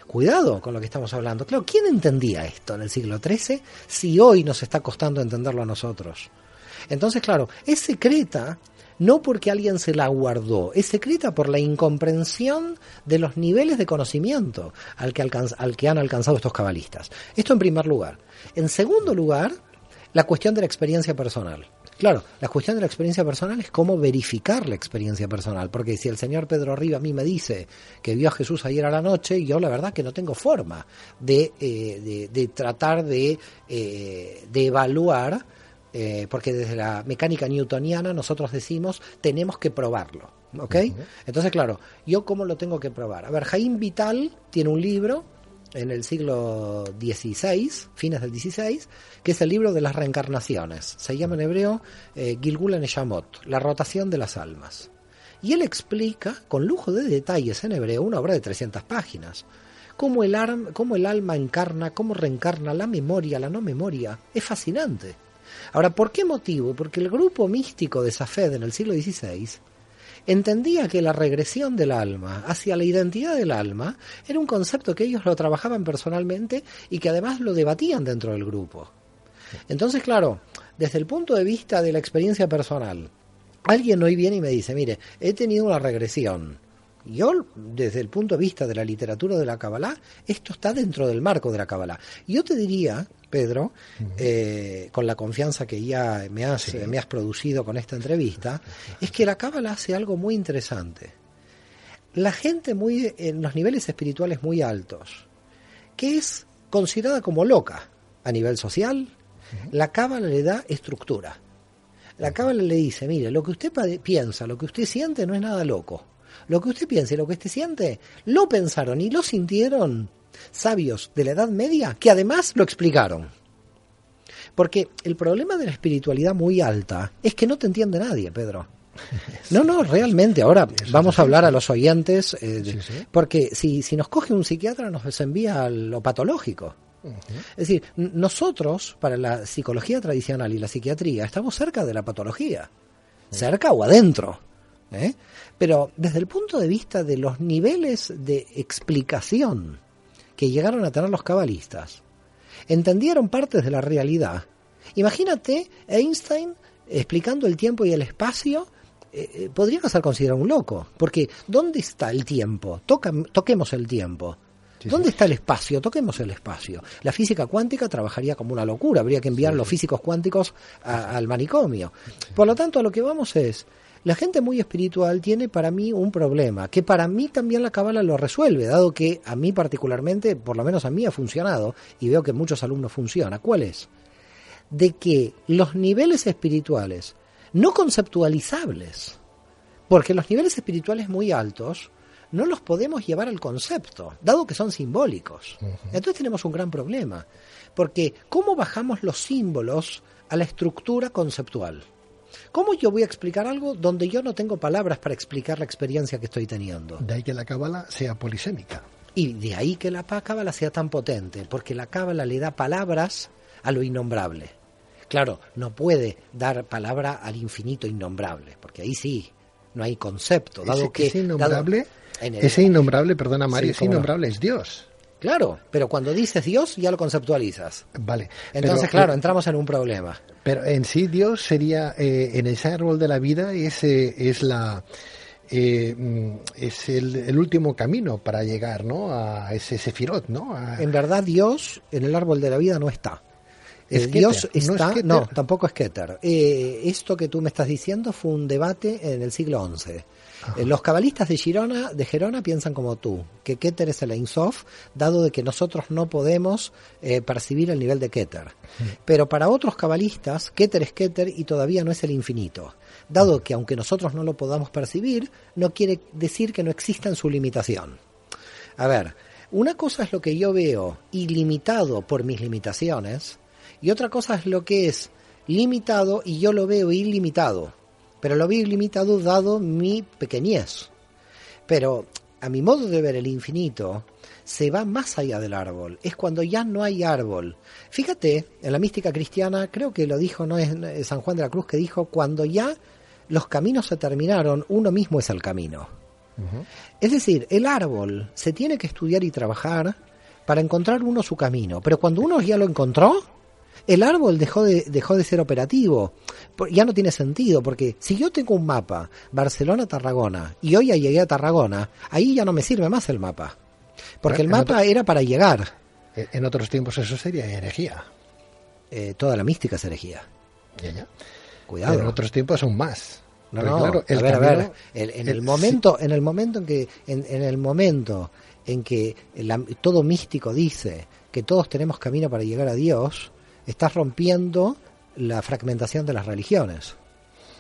Cuidado con lo que estamos hablando. Claro, ¿quién entendía esto en el siglo XIII si hoy nos está costando entenderlo a nosotros? Entonces, claro, es secreta no porque alguien se la guardó, es secreta por la incomprensión de los niveles de conocimiento al que, al que han alcanzado estos cabalistas. Esto en primer lugar. En segundo lugar, la cuestión de la experiencia personal. Claro, la cuestión de la experiencia personal es cómo verificar la experiencia personal, porque si el señor Pedro Arriba a mí me dice que vio a Jesús ayer a la noche, yo la verdad que no tengo forma de, eh, de, tratar de, eh, de evaluar, eh, porque desde la mecánica newtoniana nosotros decimos tenemos que probarlo, ¿ok? Entonces, claro, yo cómo lo tengo que probar. A ver, Jaime Vital tiene un libro en el siglo XVI, fines del XVI, que es el libro de las reencarnaciones. Se llama en hebreo eh, Gilgul en la rotación de las almas. Y él explica, con lujo de detalles en hebreo, una obra de 300 páginas, cómo el, cómo el alma encarna, cómo reencarna la memoria, la no memoria. Es fascinante. Ahora, ¿por qué motivo? Porque el grupo místico de Safed en el siglo XVI entendía que la regresión del alma hacia la identidad del alma era un concepto que ellos lo trabajaban personalmente y que además lo debatían dentro del grupo. Entonces, claro, desde el punto de vista de la experiencia personal, alguien hoy viene y me dice, mire, he tenido una regresión yo, desde el punto de vista de la literatura de la Kabbalah, esto está dentro del marco de la Kabbalah. Yo te diría, Pedro, eh, con la confianza que ya me has, me has producido con esta entrevista, es que la Kabbalah hace algo muy interesante. La gente muy, en los niveles espirituales muy altos, que es considerada como loca a nivel social, la Cábala le da estructura. La Cábala le dice, mire, lo que usted piensa, lo que usted siente no es nada loco. Lo que usted piense y lo que usted siente, lo pensaron y lo sintieron sabios de la Edad Media que además lo explicaron. Porque el problema de la espiritualidad muy alta es que no te entiende nadie, Pedro. No, no, realmente. Ahora vamos a hablar a los oyentes, eh, porque si, si nos coge un psiquiatra nos envía a lo patológico. Es decir, nosotros, para la psicología tradicional y la psiquiatría, estamos cerca de la patología, cerca o adentro. ¿eh? Pero desde el punto de vista de los niveles de explicación que llegaron a tener los cabalistas, entendieron partes de la realidad. Imagínate Einstein explicando el tiempo y el espacio eh, eh, podría ser considerado un loco, porque ¿dónde está el tiempo? toquemos el tiempo. ¿Dónde está el espacio? Toquemos el espacio. La física cuántica trabajaría como una locura, habría que enviar los físicos cuánticos al manicomio. Por lo tanto, a lo que vamos es, la gente muy espiritual tiene para mí un problema, que para mí también la cábala lo resuelve, dado que a mí particularmente, por lo menos a mí ha funcionado, y veo que muchos alumnos funciona. ¿Cuál es? De que los niveles espirituales, no conceptualizables, porque los niveles espirituales muy altos no los podemos llevar al concepto, dado que son simbólicos. Entonces tenemos un gran problema, porque ¿cómo bajamos los símbolos a la estructura conceptual? ¿Cómo yo voy a explicar algo donde yo no tengo palabras para explicar la experiencia que estoy teniendo? De ahí que la cábala sea polisémica. Y de ahí que la cábala sea tan potente, porque la cábala le da palabras a lo innombrable. Claro, no puede dar palabra al infinito innombrable, porque ahí sí, no hay concepto. Dado ese, que, ese innombrable, perdona Mario, ese innombrable es Dios. Claro, pero cuando dices Dios ya lo conceptualizas. Vale. Entonces, claro, eh, entramos en un problema. Pero en sí Dios sería, eh, en ese árbol de la vida, ese eh, es la... Mm, es el, último camino para llegar ¿no? a ese sefirot. ¿no? En verdad Dios en el árbol de la vida no está. Es que Dios está, no, tampoco es Keter. esto que tú me estás diciendo fue un debate en el siglo XI eh, los cabalistas de Girona, de Gerona piensan como tú, que Keter es el Sof, dado de que nosotros no podemos eh, percibir el nivel de Keter. Pero para otros cabalistas, Keter es Keter y todavía no es el infinito, dado que aunque nosotros no lo podamos percibir, no quiere decir que no exista en su limitación. A ver, una cosa es lo que yo veo ilimitado por mis limitaciones, y otra cosa es lo que es limitado y yo lo veo ilimitado pero lo vi limitado dado mi pequeñez. Pero a mi modo de ver el infinito, se va más allá del árbol, es cuando ya no hay árbol. Fíjate, en la mística cristiana, creo que lo dijo, no es eh, San Juan de la Cruz que dijo, cuando ya los caminos se terminaron, uno mismo es el camino. Es decir, el árbol se tiene que estudiar y trabajar para encontrar uno su camino, pero cuando uno ya lo encontró, el árbol dejó de, dejó de ser operativo. Ya no tiene sentido, porque si yo tengo un mapa, Barcelona-Tarragona, y hoy ya llegué a Tarragona, ahí ya no me sirve más el mapa. Porque el mapa era para llegar. En otros tiempos eso sería herejía. Eh, toda la mística es herejía. Ya, ya. Cuidado. en otros tiempos aún más. No, no, claro, a ver, a ver, en el, momento, en el momento en que, en, el momento en que todo místico dice que todos tenemos camino para llegar a Dios, estás rompiendo la fragmentación de las religiones.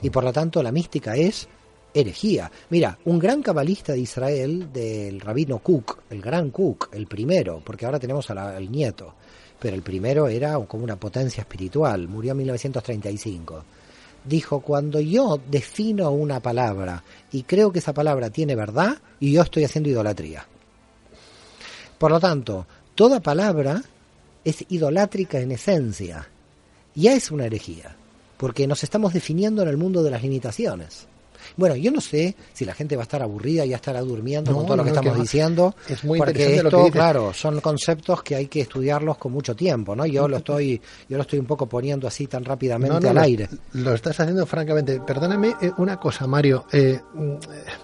Y por lo tanto la mística es herejía. Mira, un gran cabalista de Israel, del rabino Cook, el gran Cook, el primero, porque ahora tenemos al nieto, pero el primero era como una potencia espiritual, murió en 1935. Dijo, cuando yo defino una palabra y creo que esa palabra tiene verdad, y yo estoy haciendo idolatría. Por lo tanto, toda palabra es idolátrica en esencia. Ya es una herejía, porque nos estamos definiendo en el mundo de las limitaciones. Bueno, yo no sé si la gente va a estar aburrida, Y ya estará durmiendo con todo lo que estamos diciendo. Es muy porque interesante esto, lo que claro, son conceptos que hay que estudiarlos con mucho tiempo, ¿no? Yo lo estoy, yo lo estoy un poco poniendo así tan rápidamente al aire. Lo, estás haciendo francamente. Perdóname eh, una cosa, Mario. Eh,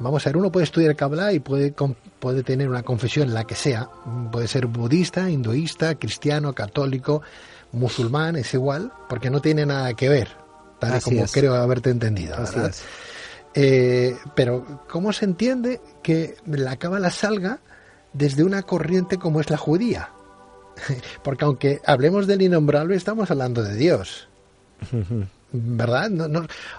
vamos a ver, uno puede estudiar Kabbalah y puede, puede tener una confesión, la que sea. Puede ser budista, hinduista, cristiano, católico, musulmán, es igual, porque no tiene nada que ver, tal y como creo haberte entendido. Así es. Eh, pero, ¿cómo se entiende que la cábala salga desde una corriente como es la judía? Porque aunque hablemos del innombrable, estamos hablando de Dios. ¿Verdad?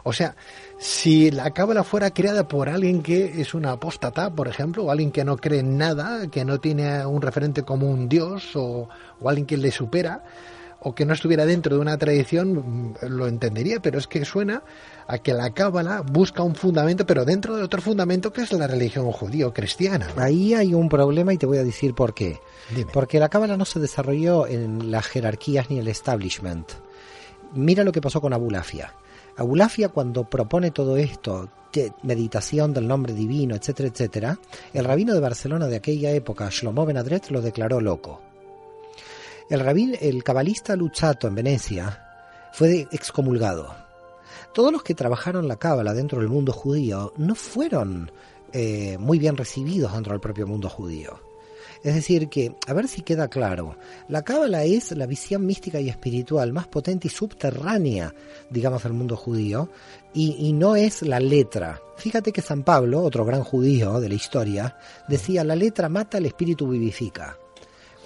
o sea, si la cábala fuera creada por alguien que es una apóstata, por ejemplo, o alguien que no cree en nada, que no tiene un referente como un dios o, o alguien que le supera, o que no estuviera dentro de una tradición mm, lo entendería, pero es que suena a que la cábala busca un fundamento, pero dentro de otro fundamento que es la religión judío-cristiana. Ahí hay un problema y te voy a decir por qué. Porque la cábala no se desarrolló en las jerarquías ni el establishment. Mira lo que pasó con Abulafia. Abulafia cuando propone todo esto, meditación del nombre divino, etcétera, etcétera, el rabino de Barcelona de aquella época, Shlomo Benadret, lo declaró loco. El rabín, el cabalista Luchato en Venecia, fue excomulgado. Todos los que trabajaron la cábala dentro del mundo judío no fueron eh, muy bien recibidos dentro del propio mundo judío. Es decir, que, a ver si queda claro, la cábala es la visión mística y espiritual más potente y subterránea, digamos, del mundo judío, y, y, no es la letra. Fíjate que San Pablo, otro gran judío de la historia, decía, la letra mata, el espíritu vivifica.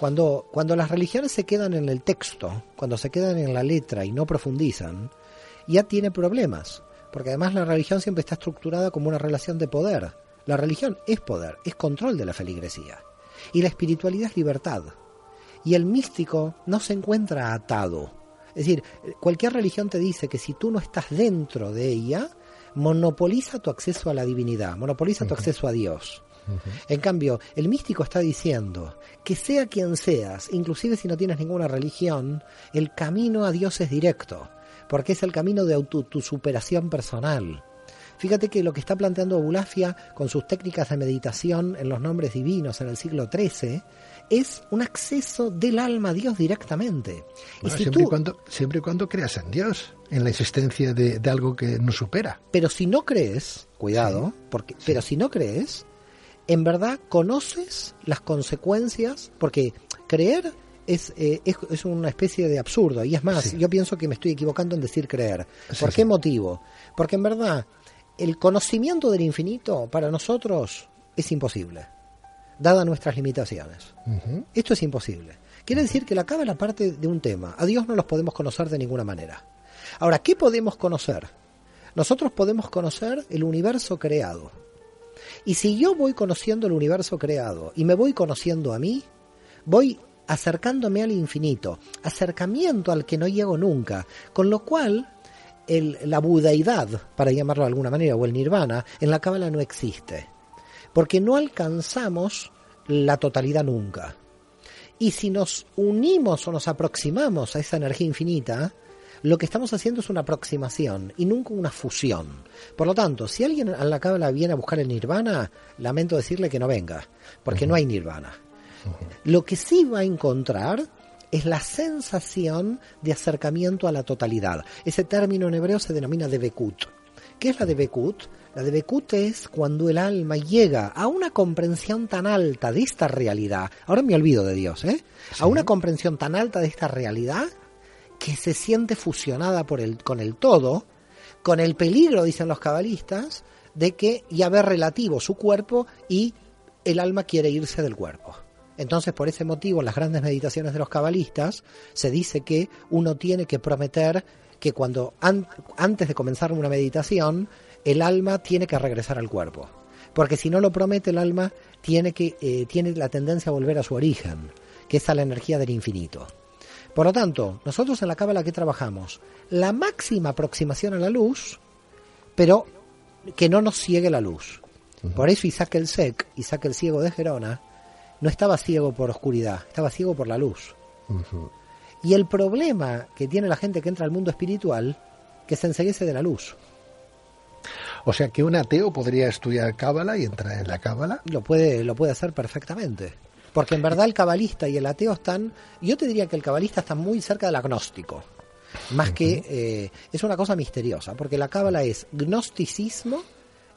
Cuando, cuando las religiones se quedan en el texto, cuando se quedan en la letra y no profundizan, ya tiene problemas, porque además la religión siempre está estructurada como una relación de poder. La religión es poder, es control de la feligresía. Y la espiritualidad es libertad. Y el místico no se encuentra atado. Es decir, cualquier religión te dice que si tú no estás dentro de ella, monopoliza tu acceso a la divinidad, monopoliza tu acceso a Dios. En cambio, el místico está diciendo que sea quien seas, inclusive si no tienes ninguna religión, el camino a Dios es directo, porque es el camino de auto, tu superación personal. Fíjate que lo que está planteando Bulafia con sus técnicas de meditación en los nombres divinos en el siglo XIII es un acceso del alma a Dios directamente. siempre, y cuando, siempre y cuando creas en Dios, en la existencia de, algo que nos supera. Pero si no crees, cuidado, porque, pero si no crees, en verdad conoces las consecuencias, porque creer eh, es, es, una especie de absurdo. Y es más, yo pienso que me estoy equivocando en decir creer. ¿Por qué motivo? Porque en verdad, el conocimiento del infinito para nosotros es imposible, dada nuestras limitaciones. Esto es imposible. Quiere decir que la la parte de un tema. A Dios no los podemos conocer de ninguna manera. Ahora, ¿qué podemos conocer? Nosotros podemos conocer el universo creado y si yo voy conociendo el universo creado y me voy conociendo a mí, voy acercándome al infinito, acercamiento al que no llego nunca, con lo cual el, la budaidad, para llamarlo de alguna manera, o el nirvana, en la cábala no existe, porque no alcanzamos la totalidad nunca. Y si nos unimos o nos aproximamos a esa energía infinita, lo que estamos haciendo es una aproximación y nunca una fusión. Por lo tanto, si alguien a la cábala viene a buscar el nirvana, lamento decirle que no venga, porque no hay nirvana. Lo que sí va a encontrar es la sensación de acercamiento a la totalidad. Ese término en hebreo se denomina debekut. ¿Qué es la debekut? La debekut es cuando el alma llega a una comprensión tan alta de esta realidad. Ahora me olvido de Dios, ¿eh? A una comprensión tan alta de esta realidad que se siente fusionada por el, con el todo, con el peligro, dicen los cabalistas, de que ya ve relativo su cuerpo y el alma quiere irse del cuerpo. Entonces, por ese motivo, en las grandes meditaciones de los cabalistas se dice que uno tiene que prometer que cuando antes de comenzar una meditación, el alma tiene que regresar al cuerpo. Porque si no lo promete, el alma tiene, que, eh, tiene la tendencia a volver a su origen, que es a la energía del infinito. Por lo tanto, nosotros en la cábala que trabajamos la máxima aproximación a la luz, pero que no nos ciegue la luz. Por eso Isaac el Sec, Isaac el ciego de Gerona, no estaba ciego por oscuridad, estaba ciego por la luz. Y el problema que tiene la gente que entra al mundo espiritual, que se enseguece de la luz. O sea que un ateo podría estudiar cábala y entrar en la cábala. Lo puede, lo puede hacer perfectamente. Porque en verdad el cabalista y el ateo están, yo te diría que el cabalista está muy cerca del agnóstico, más que eh, es una cosa misteriosa, porque la cábala es gnosticismo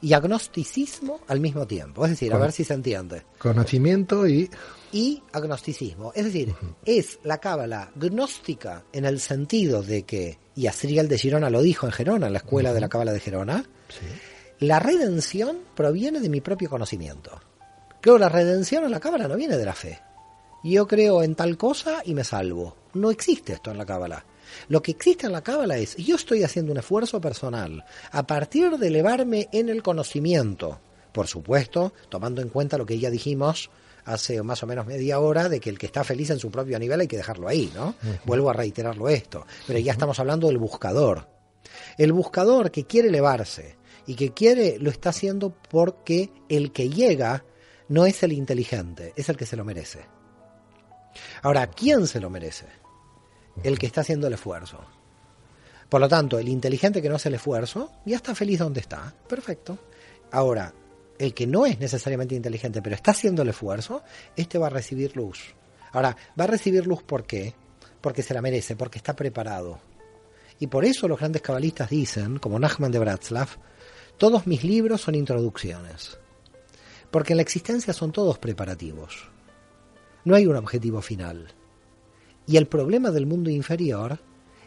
y agnosticismo al mismo tiempo, es decir, a ver si se entiende. Conocimiento y... Y agnosticismo, es decir, es la cábala gnóstica en el sentido de que, y Asriel de Girona lo dijo en Gerona, en la escuela de la cábala de Gerona, la redención proviene de mi propio conocimiento. Claro, la redención en la cábala no viene de la fe. Yo creo en tal cosa y me salvo. No existe esto en la cábala. Lo que existe en la cábala es yo estoy haciendo un esfuerzo personal a partir de elevarme en el conocimiento. Por supuesto, tomando en cuenta lo que ya dijimos hace más o menos media hora de que el que está feliz en su propio nivel hay que dejarlo ahí, ¿no? Vuelvo a reiterarlo esto, pero ya estamos hablando del buscador. El buscador que quiere elevarse y que quiere lo está haciendo porque el que llega no es el inteligente, es el que se lo merece. Ahora, ¿quién se lo merece? El que está haciendo el esfuerzo. Por lo tanto, el inteligente que no hace el esfuerzo ya está feliz donde está. Perfecto. Ahora, el que no es necesariamente inteligente, pero está haciendo el esfuerzo, este va a recibir luz. Ahora, va a recibir luz ¿por qué? Porque se la merece, porque está preparado. Y por eso los grandes cabalistas dicen, como Nachman de Bratslav, todos mis libros son introducciones. Porque en la existencia son todos preparativos. No hay un objetivo final. Y el problema del mundo inferior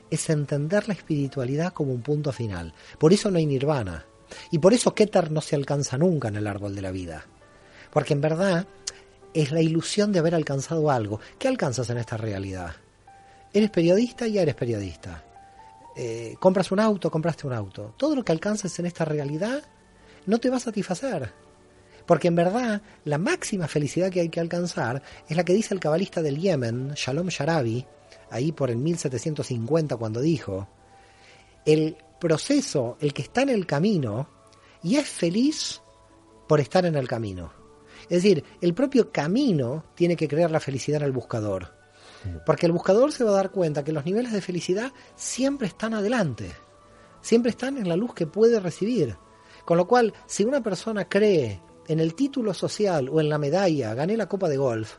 es entender la espiritualidad como un punto final. Por eso no hay nirvana. Y por eso Keter no se alcanza nunca en el árbol de la vida. Porque en verdad es la ilusión de haber alcanzado algo. ¿Qué alcanzas en esta realidad? Eres periodista, ya eres periodista. Eh, compras un auto, compraste un auto. Todo lo que alcances en esta realidad no te va a satisfacer porque en verdad la máxima felicidad que hay que alcanzar es la que dice el cabalista del Yemen, Shalom Sharabi, ahí por el 1750 cuando dijo, el proceso, el que está en el camino, y es feliz por estar en el camino. Es decir, el propio camino tiene que crear la felicidad en el buscador. Porque el buscador se va a dar cuenta que los niveles de felicidad siempre están adelante, siempre están en la luz que puede recibir. Con lo cual, si una persona cree en el título social o en la medalla, gané la copa de golf.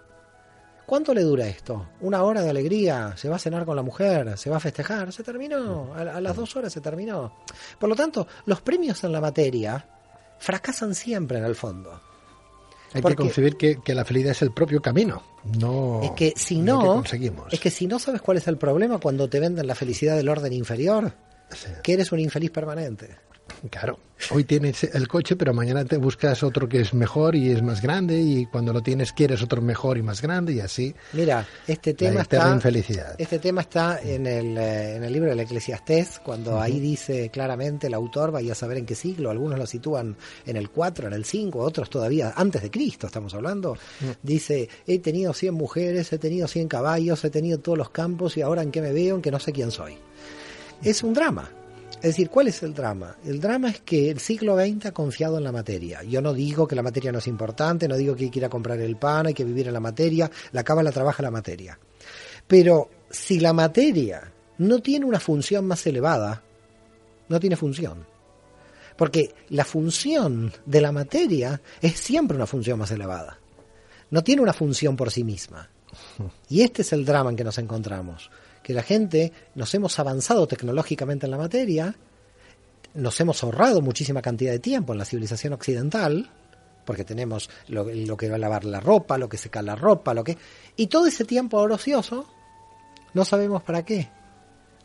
¿Cuánto le dura esto? ¿Una hora de alegría? ¿Se va a cenar con la mujer? ¿Se va a festejar? Se terminó. A, las dos horas se terminó. Por lo tanto, los premios en la materia fracasan siempre en el fondo. Hay que concebir que, la felicidad es el propio camino, no es que si no, conseguimos. Es que si no sabes cuál es el problema cuando te venden la felicidad del orden inferior, que eres un infeliz permanente. Claro, hoy tienes el coche, pero mañana te buscas otro que es mejor y es más grande, y cuando lo tienes quieres otro mejor y más grande, y así. Mira, este tema está. Este tema está en el, eh, en el libro del Eclesiastés, cuando ahí dice claramente el autor, vaya a saber en qué siglo, algunos lo sitúan en el 4, en el 5, otros todavía antes de Cristo, estamos hablando. Mm. Dice: He tenido 100 mujeres, he tenido 100 caballos, he tenido todos los campos, y ahora en qué me veo, en que no sé quién soy. Es un drama es decir, ¿cuál es el drama? El drama es que el siglo XX ha confiado en la materia. Yo no digo que la materia no es importante, no digo que hay que ir a comprar el pan, hay que vivir en la materia, la la trabaja la materia. Pero si la materia no tiene una función más elevada, no tiene función. Porque la función de la materia es siempre una función más elevada. No tiene una función por sí misma. Y este es el drama en que nos encontramos que la gente nos hemos avanzado tecnológicamente en la materia, nos hemos ahorrado muchísima cantidad de tiempo en la civilización occidental, porque tenemos lo, que va a lavar la ropa, lo que seca la ropa, lo que... Y todo ese tiempo ahora ocioso, no sabemos para qué.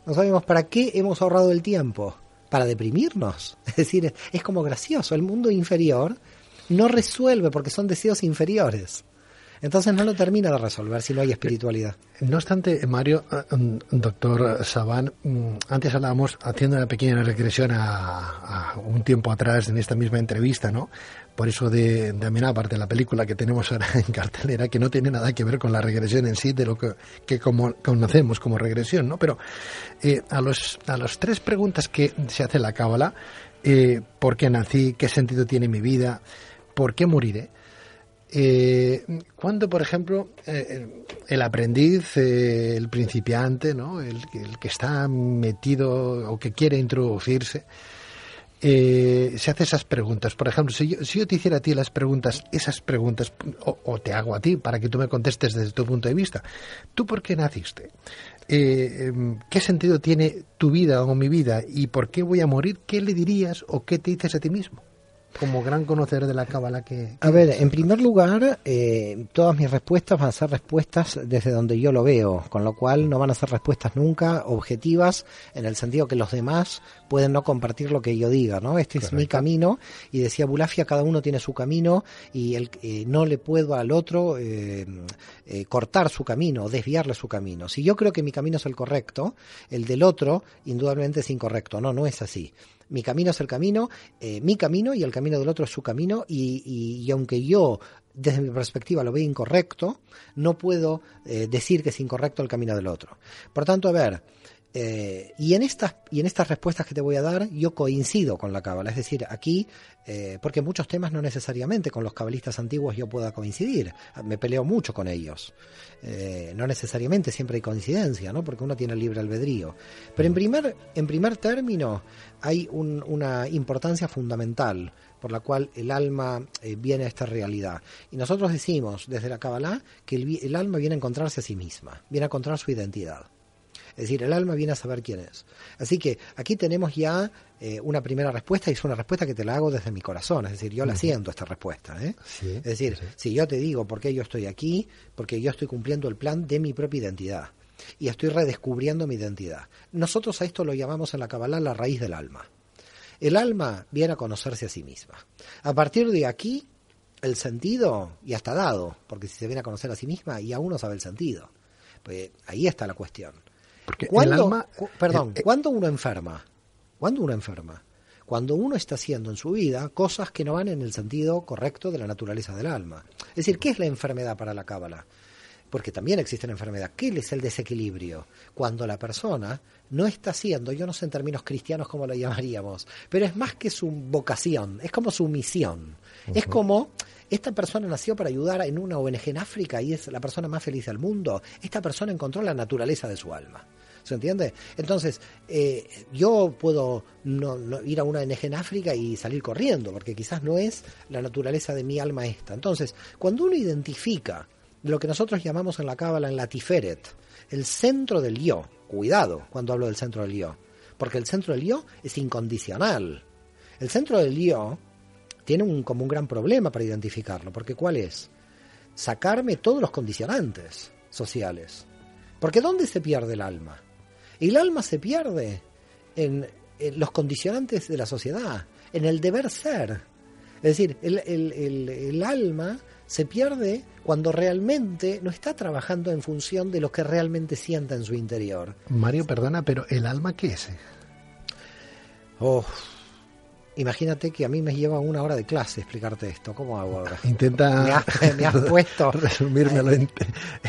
No sabemos para qué hemos ahorrado el tiempo. Para deprimirnos. Es decir, es como gracioso. El mundo inferior no resuelve porque son deseos inferiores. Entonces no lo termina de resolver si no hay eh, espiritualidad. No obstante, Mario, eh, mm, doctor Sabán, mm, antes hablábamos haciendo una pequeña regresión a, un tiempo atrás en esta misma entrevista, ¿no? Por eso de, amenazar aparte de la película que tenemos ahora en cartelera, que no tiene nada que ver con la regresión en sí de lo que, como, conocemos como regresión, ¿no? Pero eh, a, las tres preguntas que se hace la cábala, ¿por qué nací? ¿Qué sentido tiene mi vida? ¿Por qué moriré? Eh, cuando, por ejemplo, eh, el aprendiz, eh, el principiante, El, que está metido o que quiere introducirse, eh, se hace esas preguntas. Por ejemplo, si yo, te hiciera a ti las preguntas, esas preguntas, o, te hago a ti para que tú me contestes desde tu punto de vista, ¿tú por qué naciste? Em, ¿Qué sentido tiene tu vida o mi vida? ¿Y por qué voy a morir? ¿Qué le dirías o qué te dices a ti mismo? como gran conocedor de la cábala que, A ver, en primer lugar, eh, todas mis respuestas van a ser respuestas desde donde yo lo veo, con lo cual no van a ser respuestas nunca objetivas en el sentido que los demás pueden no compartir lo que yo diga, ¿no? Este es mi camino y decía Bulafia, cada uno tiene su camino y el, eh, no le puedo al otro eh, cortar su camino, desviarle su camino. Si yo creo que mi camino es el correcto, el del otro indudablemente es incorrecto, no, no es así mi camino es el camino, eh, mi camino y el camino del otro es su camino y, aunque yo desde mi perspectiva lo veo incorrecto, no puedo eh, decir que es incorrecto el camino del otro. Por tanto, a ver, eh, y, en estas, y en estas respuestas que te voy a dar, yo coincido con la cábala. Es decir, aquí, eh, porque muchos temas no necesariamente con los cabalistas antiguos yo pueda coincidir. Ah, me peleo mucho con ellos. Eh, no necesariamente siempre hay coincidencia, ¿no? Porque uno tiene libre albedrío. Pero en primer, en primer término, hay una importancia fundamental por la cual el alma viene a esta realidad. Y nosotros decimos desde la Kabbalah que el alma viene a encontrarse a sí misma, viene a encontrar su identidad. Es decir, el alma viene a saber quién es. Así que aquí tenemos ya eh, una primera respuesta y es una respuesta que te la hago desde mi corazón. Es decir, yo la siento esta respuesta. ¿eh? es decir, si yo te digo por qué yo estoy aquí, porque yo estoy cumpliendo el plan de mi propia identidad y estoy redescubriendo mi identidad. Nosotros a esto lo llamamos en la Kabbalah la raíz del alma. El alma viene a conocerse a sí misma. A partir de aquí, el sentido ya está dado, porque si se viene a conocer a sí misma, ya uno sabe el sentido. Pues ahí está la cuestión. Cuando perdón, eh, cuando uno enferma? cuando uno enferma? Cuando uno está haciendo en su vida cosas que no van en el sentido correcto de la naturaleza del alma. Es decir, ¿qué es la enfermedad para la cábala? Porque también existe la enfermedad. ¿Qué es el desequilibrio? Cuando la persona no está haciendo, yo no sé en términos cristianos cómo lo llamaríamos, pero es más que su vocación, es como su misión. Es como esta persona nació para ayudar en una ONG en África y es la persona más feliz del mundo. Esta persona encontró la naturaleza de su alma. ¿Se entiende? Entonces, eh, yo puedo ir a una NG en África y salir corriendo, porque quizás no es la naturaleza de mi alma esta. Entonces, cuando uno identifica lo que nosotros llamamos en la cábala, en la el centro del yo, cuidado cuando hablo del centro del yo, porque el centro del yo es incondicional. El centro del yo tiene un, como un gran problema para identificarlo, porque ¿cuál es? Sacarme todos los condicionantes sociales. Porque ¿dónde se pierde el alma? El alma se pierde en, los condicionantes de la sociedad, en el deber ser. Es decir, el, el, alma se pierde cuando realmente no está trabajando en función de lo que realmente sienta en su interior. Mario, perdona, pero ¿el alma qué es? Oh, Imagínate que a mí me lleva una hora de clase explicarte esto. ¿Cómo hago ahora? Intenta. Me puesto. Resumírmelo eh,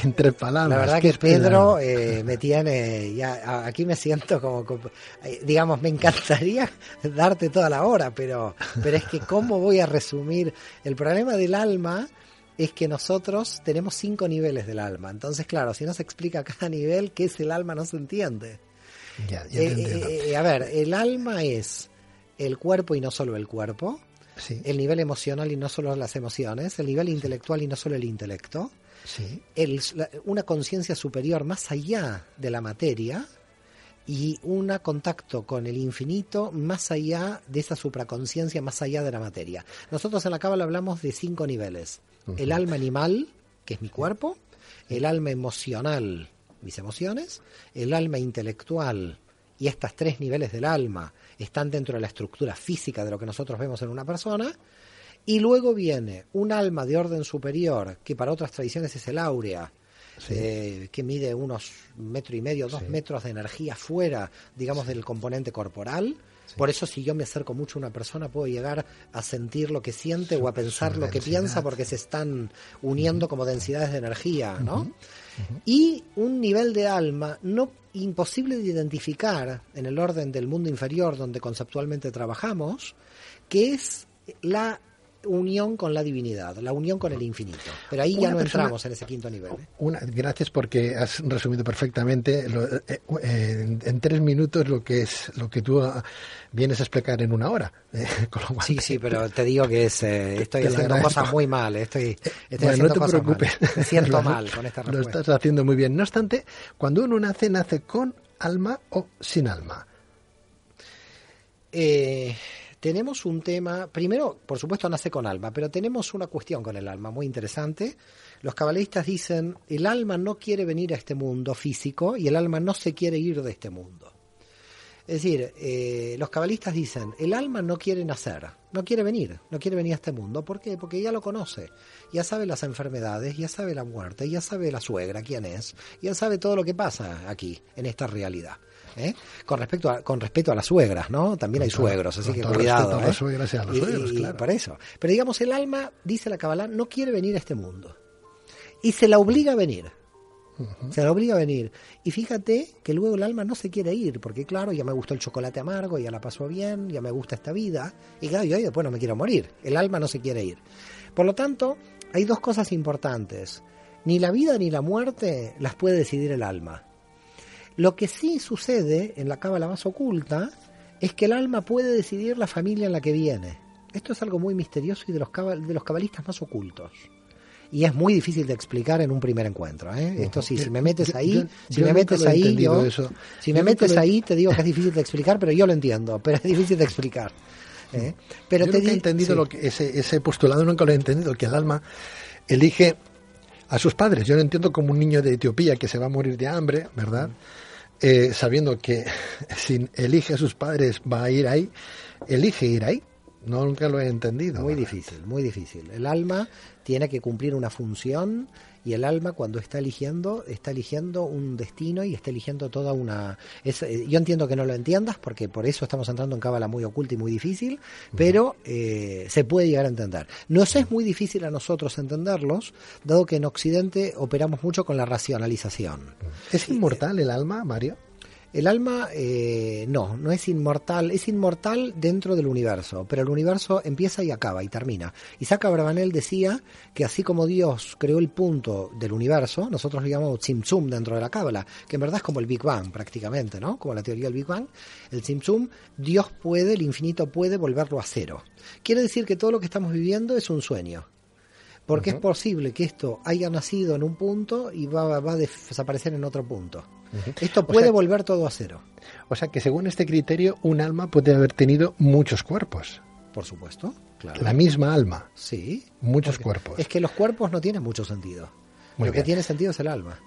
entre palabras. La verdad que Pedro eh, me tiene. Eh, ya, aquí me siento como, Digamos, me encantaría darte toda la hora, pero, pero es que, ¿cómo voy a resumir? El problema del alma es que nosotros tenemos cinco niveles del alma. Entonces, claro, si no se explica cada nivel, ¿qué es el alma? No se entiende. Ya, ya a ver, el alma es el cuerpo y no solo el cuerpo, el nivel emocional y no solo las emociones, el nivel intelectual y no solo el intelecto, una conciencia superior más allá de la materia y un contacto con el infinito más allá de esa supraconciencia, más allá de la materia. Nosotros en la cábala hablamos de cinco niveles. El alma animal, que es mi cuerpo, el alma emocional, mis emociones, el alma intelectual y estos tres niveles del alma, están dentro de la estructura física de lo que nosotros vemos en una persona, y luego viene un alma de orden superior, que para otras tradiciones es el áurea, eh, que mide unos metro y medio, dos metros de energía fuera, digamos, del componente corporal. Por eso si yo me acerco mucho a una persona puedo llegar a sentir lo que siente o a pensar lo que piensa porque se están uniendo como densidades de energía, ¿no? y un nivel de alma no imposible de identificar en el orden del mundo inferior donde conceptualmente trabajamos, que es la unión con la divinidad, la unión con el infinito. Pero ahí ya no entramos en ese quinto nivel. ¿eh? gracias porque has resumido perfectamente eh, en, tres minutos lo que es lo que tú ah, vienes a explicar en una hora. Eh, sí, sí, pero te digo que es, estoy haciendo cosas muy mal. Estoy, no te preocupes. siento mal con esta respuesta. Lo estás haciendo muy bien. No obstante, cuando uno nace, nace con alma o sin alma. Eh, tenemos un tema, primero, por supuesto, nace con alma, pero tenemos una cuestión con el alma muy interesante. Los cabalistas dicen, el alma no quiere venir a este mundo físico y el alma no se quiere ir de este mundo. Es decir, eh, los cabalistas dicen, el alma no quiere nacer, no quiere venir, no quiere venir a este mundo. ¿Por qué? Porque ya lo conoce, ya sabe las enfermedades, ya sabe la muerte, ya sabe la suegra, quién es, ya sabe todo lo que pasa aquí, en esta realidad. ¿eh? con respecto a, con respecto a las suegras, ¿no? También hay suegros, así que cuidado. ¿eh? las suegras y a los suegros, claro. Por eso. Pero digamos, el alma, dice la cabalá, no quiere venir a este mundo. Y se la obliga a venir. Se la obliga a venir. Y fíjate que luego el alma no se quiere ir, porque claro, ya me gustó el chocolate amargo, ya la pasó bien, ya me gusta esta vida, y claro, yo después pues no me quiero morir. El alma no se quiere ir. Por lo tanto, hay dos cosas importantes. Ni la vida ni la muerte las puede decidir el alma. Lo que sí sucede en la cábala más oculta es que el alma puede decidir la familia en la que viene. Esto es algo muy misterioso y de los, cabal, de los cabalistas más ocultos. Y es muy difícil de explicar en un primer encuentro. ¿eh? Esto sí, si me metes ahí, si me metes ahí, eso. si me metes ahí, te digo que es difícil de explicar, pero yo lo entiendo, pero es difícil de explicar. ¿eh? Pero te he entendido que ese, ese postulado nunca lo he entendido, que el alma elige a sus padres. Yo no entiendo como un niño de Etiopía que se va a morir de hambre, ¿verdad? Eh, sabiendo que si elige a sus padres va a ir ahí, elige ir ahí. No, nunca lo he entendido. Muy difícil, muy difícil. El alma tiene que cumplir una función y el alma cuando está eligiendo, está eligiendo un destino y está eligiendo toda una... Eh, yo entiendo que no lo entiendas porque por eso estamos entrando en cábala muy oculta y muy difícil, pero eh, se puede llegar a entender. Nos es muy difícil a nosotros entenderlos, dado que en Occidente operamos mucho con la racionalización. ¿Es inmortal el alma, Mario? El alma eh, no, no es inmortal, es inmortal dentro del universo, pero el universo empieza y acaba y termina. Isaac Abravanel decía que así como Dios creó el punto del universo, nosotros lo llamamos Tzimtzum dentro de la cábala, que en verdad es como el Big Bang prácticamente, ¿no? Como la teoría del Big Bang, el Tzimtzum, Dios puede, el infinito puede volverlo a cero. Quiere decir que todo lo que estamos viviendo es un sueño. Porque es posible que esto haya nacido en un punto y va, a desaparecer en otro punto. Esto puede volver todo a cero. O sea que según este criterio, un alma puede haber tenido muchos cuerpos. Por supuesto. Claro. La misma alma. Sí. Muchos cuerpos. Es que los cuerpos no tienen mucho sentido. Lo que tiene sentido es el alma.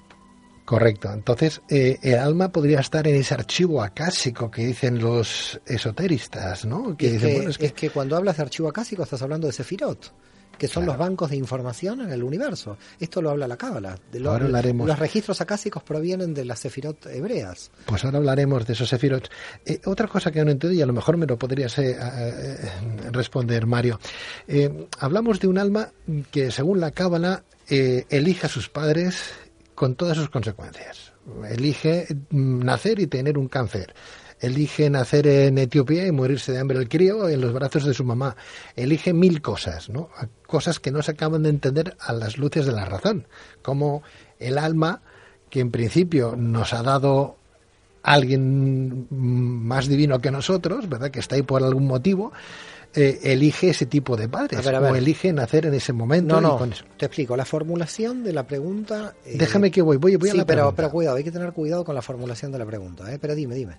Correcto. Entonces, eh, el alma podría estar en ese archivo acásico que dicen los esoteristas, ¿no? Que es, que, cuando hablas de archivo acásico estás hablando de Sefirot que son los bancos de información en el universo. Esto lo habla la Cábala. Los registros acásicos provienen de las sefirot hebreas. Pues ahora hablaremos de esos sefirot. Eh, otra cosa que no entiendo y a lo mejor me lo podrías eh, eh, responder, Mario. hablamos de un alma que, según la Cábala, elige a sus padres con todas sus consecuencias. Elige mm, nacer y tener un cáncer elige nacer en Etiopía y morirse de hambre el crío en los brazos de su mamá. Elige mil cosas, ¿no? Cosas que no se acaban de entender a las luces de la razón. Como el alma, que en principio nos ha dado alguien más divino que nosotros, ¿verdad? Que está ahí por algún motivo. Eh, elige ese tipo de padres o elige nacer en ese momento. No, no, te explico. La formulación de la pregunta... Eh, Déjame que voy, voy, voy a la pero, pero cuidado, hay que tener cuidado con la formulación de la pregunta. ¿eh? Pero dime, dime.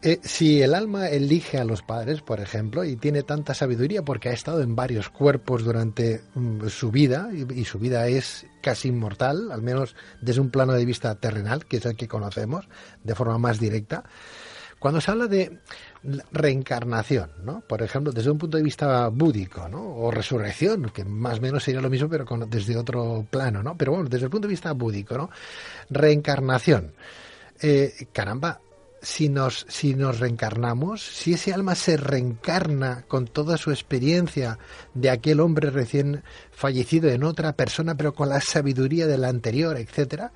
Eh, si el alma elige a los padres, por ejemplo, y tiene tanta sabiduría porque ha estado en varios cuerpos durante mm, su vida, y, su vida es casi inmortal, al menos desde un plano de vista terrenal, que es el que conocemos de forma más directa, cuando se habla de reencarnación, ¿no? por ejemplo, desde un punto de vista búdico, ¿no? o resurrección, que más o menos sería lo mismo, pero desde otro plano, ¿no? pero bueno, desde el punto de vista búdico, ¿no? reencarnación. Eh, caramba, si nos, reencarnamos, si ese alma se reencarna con toda su experiencia de aquel hombre recién fallecido en otra persona, pero con la sabiduría de la anterior, etcétera,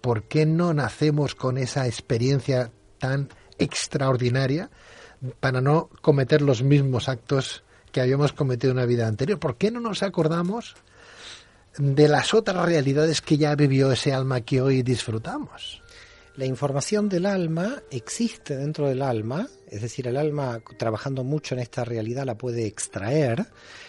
¿por qué no nacemos con esa experiencia tan extraordinaria para no cometer los mismos actos que habíamos cometido en una vida anterior? ¿Por qué no nos acordamos de las otras realidades que ya vivió ese alma que hoy disfrutamos? La información del alma existe dentro del alma, es decir, el alma trabajando mucho en esta realidad la puede extraer,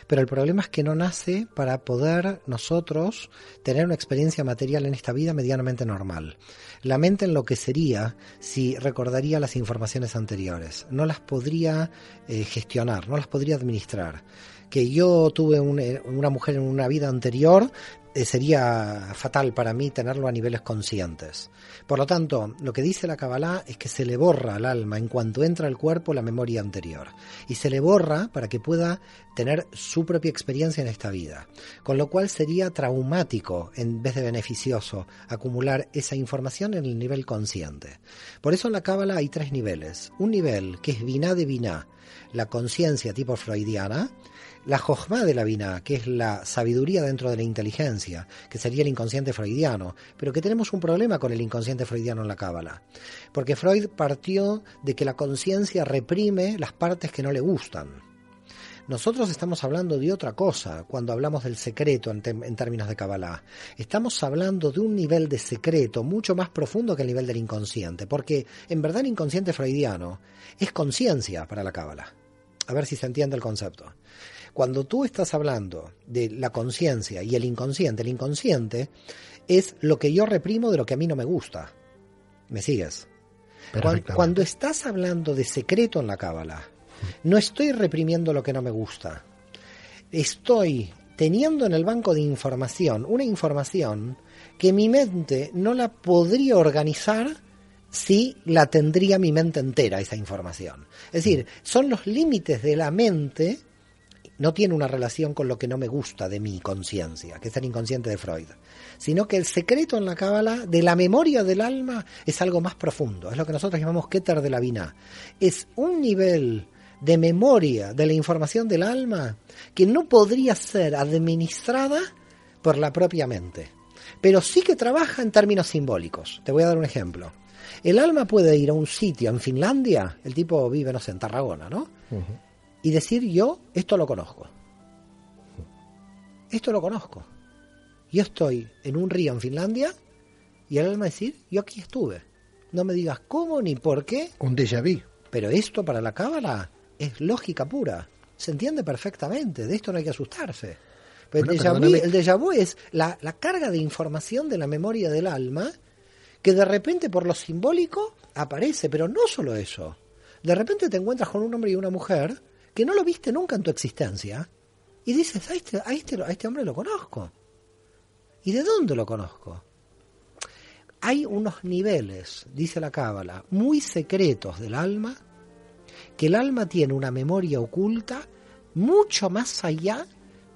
pero el problema es que no nace para poder nosotros tener una experiencia material en esta vida medianamente normal. La mente enloquecería si recordaría las informaciones anteriores, no las podría eh, gestionar, no las podría administrar. Que yo tuve eh, una mujer en una vida anterior, eh, sería fatal para mí tenerlo a niveles conscientes. Por lo tanto, lo que dice la Kabbalah es que se le borra al alma en cuanto entra al cuerpo la memoria anterior y se le borra para que pueda tener su propia experiencia en esta vida, con lo cual sería traumático en vez de beneficioso acumular esa información en el nivel consciente. Por eso en la Cábala hay tres niveles. Un nivel que es biná de biná, la conciencia tipo freudiana, la jojma de la vina, que es la sabiduría dentro de la inteligencia, que sería el inconsciente freudiano, pero que tenemos un problema con el inconsciente freudiano en la Cábala, porque Freud partió de que la conciencia reprime las partes que no le gustan. Nosotros estamos hablando de otra cosa cuando hablamos del secreto en, términos de cábala. Estamos hablando de un nivel de secreto mucho más profundo que el nivel del inconsciente, porque en verdad el inconsciente freudiano es conciencia para la cábala. A ver si se entiende el concepto cuando tú estás hablando de la conciencia y el inconsciente, el inconsciente es lo que yo reprimo de lo que a mí no me gusta. ¿Me sigues? Cuando, estás hablando de secreto en la cábala, no estoy reprimiendo lo que no me gusta. Estoy teniendo en el banco de información una información que mi mente no la podría organizar si la tendría mi mente entera esa información. Es decir, son los límites de la mente no tiene una relación con lo que no me gusta de mi conciencia, que es el inconsciente de Freud, sino que el secreto en la cábala de la memoria del alma es algo más profundo, es lo que nosotros llamamos Keter de la vina, Es un nivel de memoria de la información del alma que no podría ser administrada por la propia mente, pero sí que trabaja en términos simbólicos. Te voy a dar un ejemplo. El alma puede ir a un sitio en Finlandia, el tipo vive, no sé, en Tarragona, ¿no? y decir yo, esto lo conozco. Esto lo conozco. Yo estoy en un río en Finlandia y el alma decir, yo aquí estuve. No me digas cómo ni por qué. Un déjà vu. Pero esto para la cábala es lógica pura. Se entiende perfectamente. De esto no hay que asustarse. Pero el, déjà vu, es la, la carga de información de la memoria del alma que de repente por lo simbólico aparece. Pero no solo eso. De repente te encuentras con un hombre y una mujer que no lo viste nunca en tu existencia y dices, a este, a este, este hombre lo conozco. ¿Y de dónde lo conozco? Hay unos niveles, dice la Cábala, muy secretos del alma, que el alma tiene una memoria oculta mucho más allá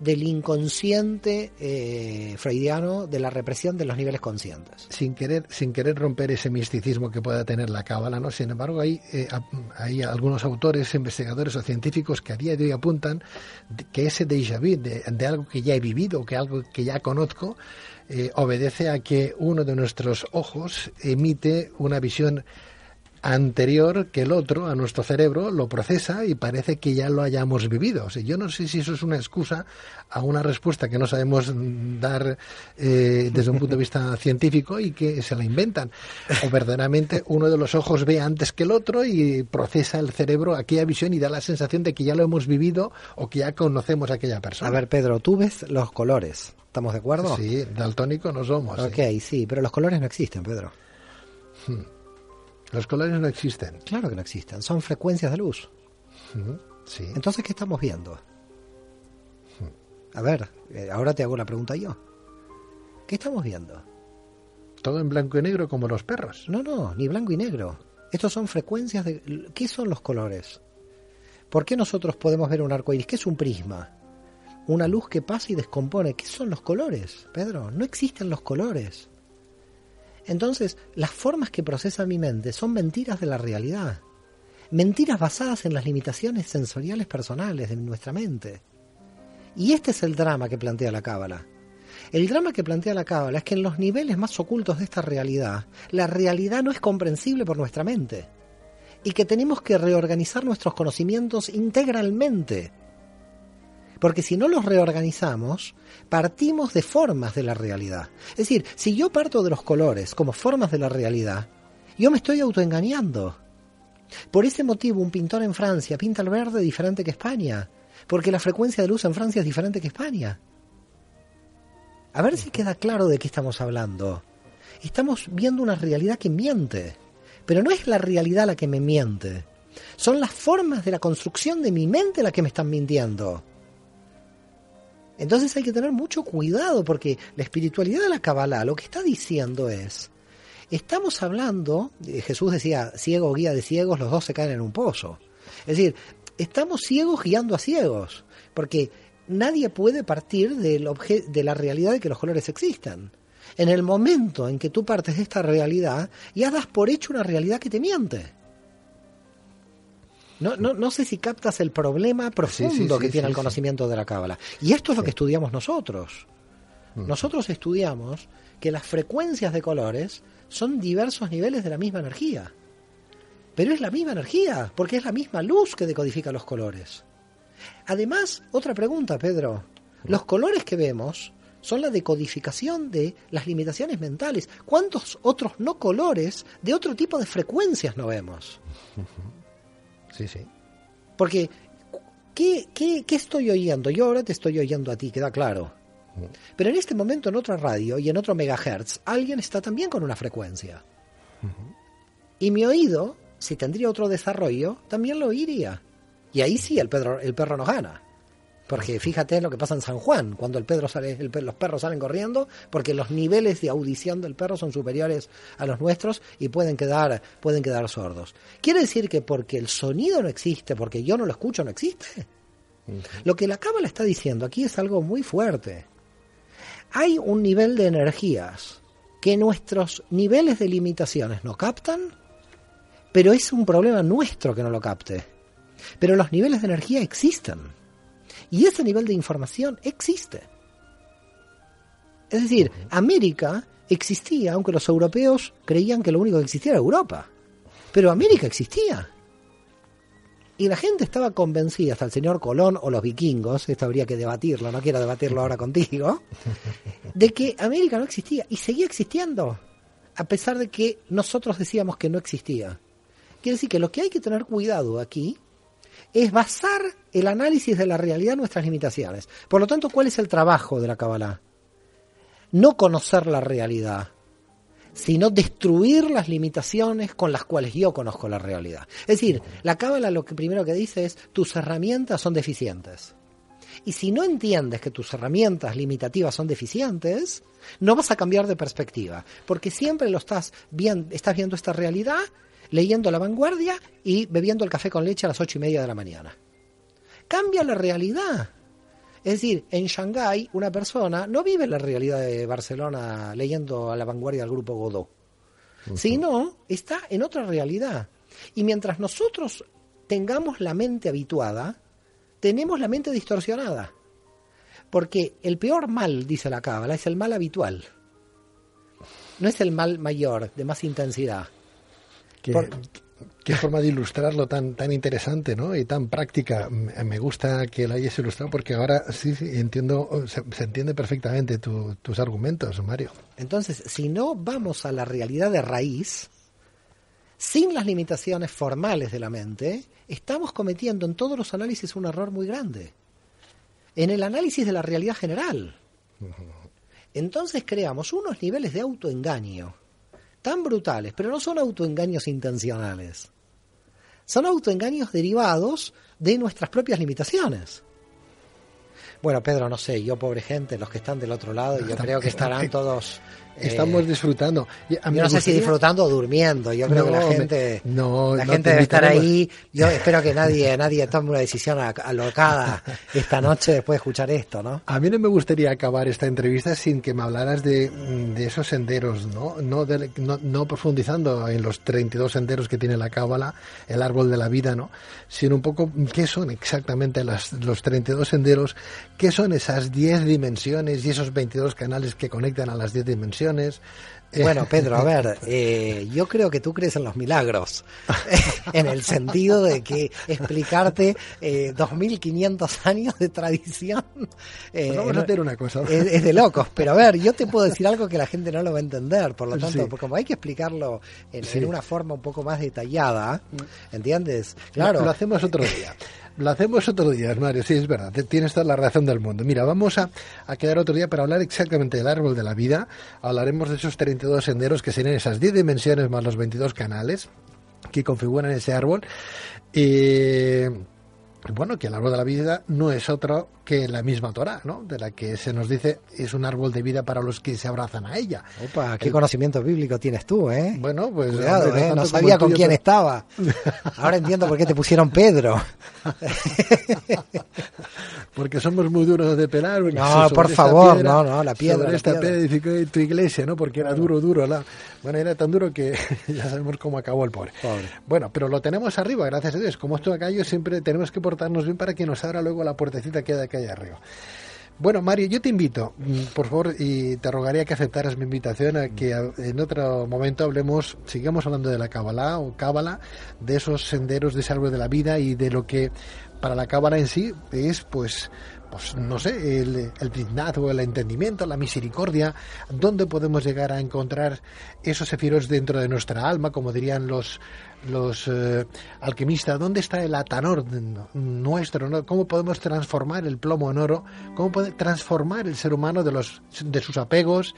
del inconsciente eh, freudiano de la represión de los niveles conscientes. Sin querer, sin querer romper ese misticismo que pueda tener la cábala, ¿no? Sin embargo, hay, eh, hay algunos autores, investigadores o científicos que a día de hoy apuntan que ese déjà vu de, algo que ya he vivido, que algo que ya conozco, eh, obedece a que uno de nuestros ojos emite una visión anterior que el otro a nuestro cerebro lo procesa y parece que ya lo hayamos vivido. yo no sé si eso es una excusa a una respuesta que no sabemos dar eh, desde un punto de vista científico y que se la inventan. O verdaderamente uno de los ojos ve antes que el otro y procesa el cerebro aquella visión y da la sensación de que ya lo hemos vivido o que ya conocemos a aquella persona. A ver, Pedro, tú ves los colores. ¿Estamos de acuerdo? Sí, daltónico no somos. Ok, sí, pero los colores no existen, Pedro. Hmm. Los colores no existen. Claro que no existen, son frecuencias de luz. Sí. Entonces, ¿qué estamos viendo? A ver, eh, ahora te hago la pregunta yo. ¿Qué estamos viendo? Todo en blanco y negro como los perros. No, no, ni blanco y negro. Estos son frecuencias de... ¿Qué son los colores? ¿Por qué nosotros podemos ver un arco iris? ¿Qué es un prisma? Una luz que pasa y descompone. ¿Qué son los colores, Pedro? No existen los colores. Entonces, las formas que procesa mi mente son mentiras de la realidad, mentiras basadas en las limitaciones sensoriales personales de nuestra mente. Y este es el drama que plantea la Cábala. El drama que plantea la Cábala es que en los niveles más ocultos de esta realidad, la realidad no es comprensible por nuestra mente y que tenemos que reorganizar nuestros conocimientos integralmente porque si no los reorganizamos, partimos de formas de la realidad. Es decir, si yo parto de los colores como formas de la realidad, yo me estoy autoengañando. Por ese motivo, un pintor en Francia pinta el verde diferente que España, porque la frecuencia de luz en Francia es diferente que España. A ver si queda claro de qué estamos hablando. Estamos viendo una realidad que miente, pero no es la realidad la que me miente. Son las formas de la construcción de mi mente la que me están mintiendo. Entonces hay que tener mucho cuidado porque la espiritualidad de la Kabbalah lo que está diciendo es, estamos hablando, eh, Jesús decía, ciego guía de ciegos, los dos se caen en un pozo. Es decir, estamos ciegos guiando a ciegos, porque nadie puede partir del de la realidad de que los colores existan. En el momento en que tú partes de esta realidad, ya das por hecho una realidad que te miente. No, no, sé si captas el problema profundo que tiene el conocimiento de la cábala. Y esto es lo que estudiamos nosotros. Mm. Nosotros estudiamos que las frecuencias de colores son diversos niveles de la misma energía. Pero es la misma energía, porque es la misma luz que decodifica los colores. Además, otra pregunta, Pedro. Mm. Los colores que vemos son la decodificación de las limitaciones mentales. ¿Cuántos otros no colores de otro tipo de frecuencias no vemos? Sí, sí. Porque, ¿qué, estoy oyendo? Yo ahora te estoy oyendo a ti, queda claro. Mm. Pero en este momento, en otra radio y en otro megahertz, alguien está también con una frecuencia. Y mi oído, si tendría otro desarrollo, también lo oiría. Y ahí sí el, perro, el perro nos gana. Porque fíjate lo que pasa en San Juan, cuando el Pedro sale, los perros salen corriendo, porque los niveles de audición del perro son superiores a los nuestros y pueden quedar, pueden quedar sordos. ¿Quiere decir que porque el sonido no existe, porque yo no lo escucho, no existe? Lo que la cámara está diciendo aquí es algo muy fuerte. Hay un nivel de energías que nuestros niveles de limitaciones no captan, pero es un problema nuestro que no lo capte. Pero los niveles de energía existen. Y ese nivel de información existe. Es decir, América existía, aunque los europeos creían que lo único que existía era Europa. Pero América existía. Y la gente estaba convencida, hasta el señor Colón o los vikingos, esto habría que debatirlo, no quiero debatirlo ahora contigo, de que América no existía y seguía existiendo, a pesar de que nosotros decíamos que no existía. Quiere decir que lo que hay que tener cuidado aquí es basar el análisis de la realidad en nuestras limitaciones. Por lo tanto, ¿cuál es el trabajo de la Kabbalah? No conocer la realidad, sino destruir las limitaciones con las cuales yo conozco la realidad. Es decir, la cábala lo que primero que dice es tus herramientas son deficientes. Y si no entiendes que tus herramientas limitativas son deficientes, no vas a cambiar de perspectiva, porque siempre lo estás viendo, estás viendo esta realidad leyendo La Vanguardia y bebiendo el café con leche a las ocho y media de la mañana. Cambia la realidad. Es decir, en Shanghái una persona no vive la realidad de Barcelona leyendo a la vanguardia del grupo Godó, sino está en otra realidad. Y mientras nosotros tengamos la mente habituada, tenemos la mente distorsionada. Porque el peor mal, dice la cábala, es el mal habitual. No es el mal mayor, de más intensidad. Qué, forma de ilustrarlo tan, tan interesante y tan práctica. Me gusta que lo hayas ilustrado porque ahora sí, entiendo, se, entiende perfectamente tus argumentos, Mario. Entonces, si no vamos a la realidad de raíz, sin las limitaciones formales de la mente, estamos cometiendo en todos los análisis un error muy grande. En el análisis de la realidad general. Entonces creamos unos niveles de autoengaño tan brutales, pero no son autoengaños intencionales. Son autoengaños derivados de nuestras propias limitaciones. Bueno, Pedro, no sé, yo pobre gente, los que están del otro lado, yo creo que estarán todos Estamos eh, disfrutando. yo no sé si disfrutando o durmiendo. Yo creo que la gente, no, la gente debe estar ahí. Yo espero que nadie, nadie tome una decisión alocada esta noche después de escuchar esto, ¿no? A mí no me gustaría acabar esta entrevista sin que me hablaras de, mm, esos senderos, ¿no? No, no, profundizando en los 32 senderos que tiene la cábala, el árbol de la vida, ¿no? Sino un poco qué son exactamente las, los 32 senderos, qué son esas 10 dimensiones y esos 22 canales que conectan a las 10 dimensiones eh, bueno, Pedro, a ver, eh, yo creo que tú crees en los milagros, en el sentido de que explicarte 2.500 eh, años de tradición una cosa. Es, de locos, pero a ver, yo te puedo decir algo que la gente no lo va a entender, por lo tanto, como hay que explicarlo en, una forma un poco más detallada, ¿entiendes? Claro. lo hacemos otro día. Lo hacemos otro día, Mario, sí, es verdad, tienes toda la razón del mundo. Mira, vamos a, a quedar otro día para hablar exactamente del árbol de la vida. Hablaremos de esos 32 senderos que serían esas 10 dimensiones más los 22 canales que configuran ese árbol. Y bueno, que el árbol de la vida no es otro que la misma Torá, ¿no? de la que se nos dice es un árbol de vida para los que se abrazan a ella. Opa, qué conocimiento bíblico tienes tú, ¿eh? Bueno, pues no, ¿eh? sabía con quién estaba. Ahora entiendo por qué te pusieron Pedro. porque somos muy duros de pelar. No, por favor, no, no, la piedra. esta piedra, y tu iglesia, ¿no? Porque era duro, duro. La... Bueno, era tan duro que ya sabemos cómo acabó el pobre. Bueno, pero lo tenemos arriba, gracias a Dios. Como esto acá, yo siempre tenemos que portarnos bien para que nos abra luego la puertecita que, que de arriba. Bueno, Mario, yo te invito, mm, por favor, y te rogaría que aceptaras mi invitación a que mm. eh, en otro momento hablemos, sigamos hablando de la Cábala o Cábala, de esos senderos de salvo de la vida y de lo que para la Cábala en sí es, pues, pues no sé, el, el o el entendimiento, la misericordia, dónde podemos llegar a encontrar esos efiros dentro de nuestra alma, como dirían los, los eh, alquimistas, ¿dónde está el atanor nuestro? ¿Cómo podemos transformar el plomo en oro? ¿Cómo puede transformar el ser humano de, los, de sus apegos,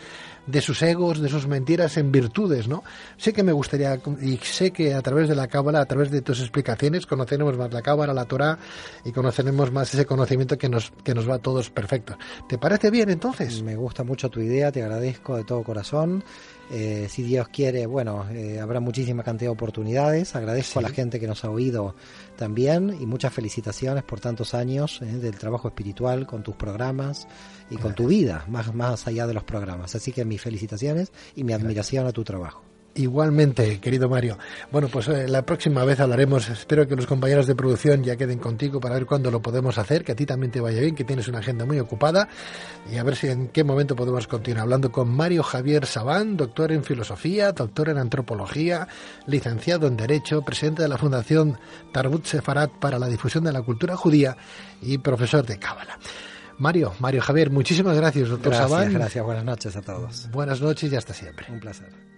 de sus egos, de sus mentiras en virtudes? ¿no? Sé que me gustaría, y sé que a través de la cábala, a través de tus explicaciones, conoceremos más la cábala, la Torah, y conoceremos más ese conocimiento que nos, que nos va a todos perfecto. ¿Te parece bien entonces? Me gusta mucho tu idea, te agradezco de todo corazón. Eh, si Dios quiere, bueno, eh, habrá muchísima cantidad de oportunidades. Agradezco a la gente que nos ha oído también y muchas felicitaciones por tantos años eh, del trabajo espiritual con tus programas y con tu vida, más, más allá de los programas. Así que mis felicitaciones y mi admiración a tu trabajo. Igualmente, querido Mario. Bueno, pues eh, la próxima vez hablaremos. Espero que los compañeros de producción ya queden contigo para ver cuándo lo podemos hacer, que a ti también te vaya bien, que tienes una agenda muy ocupada y a ver si en qué momento podemos continuar hablando con Mario Javier Sabán, doctor en filosofía, doctor en antropología, licenciado en Derecho, presidente de la Fundación Tarbut Sefarat para la difusión de la cultura judía y profesor de Cábala. Mario, Mario Javier, muchísimas gracias, doctor gracias, Gracias, buenas noches a todos. Buenas noches y hasta siempre. Un placer.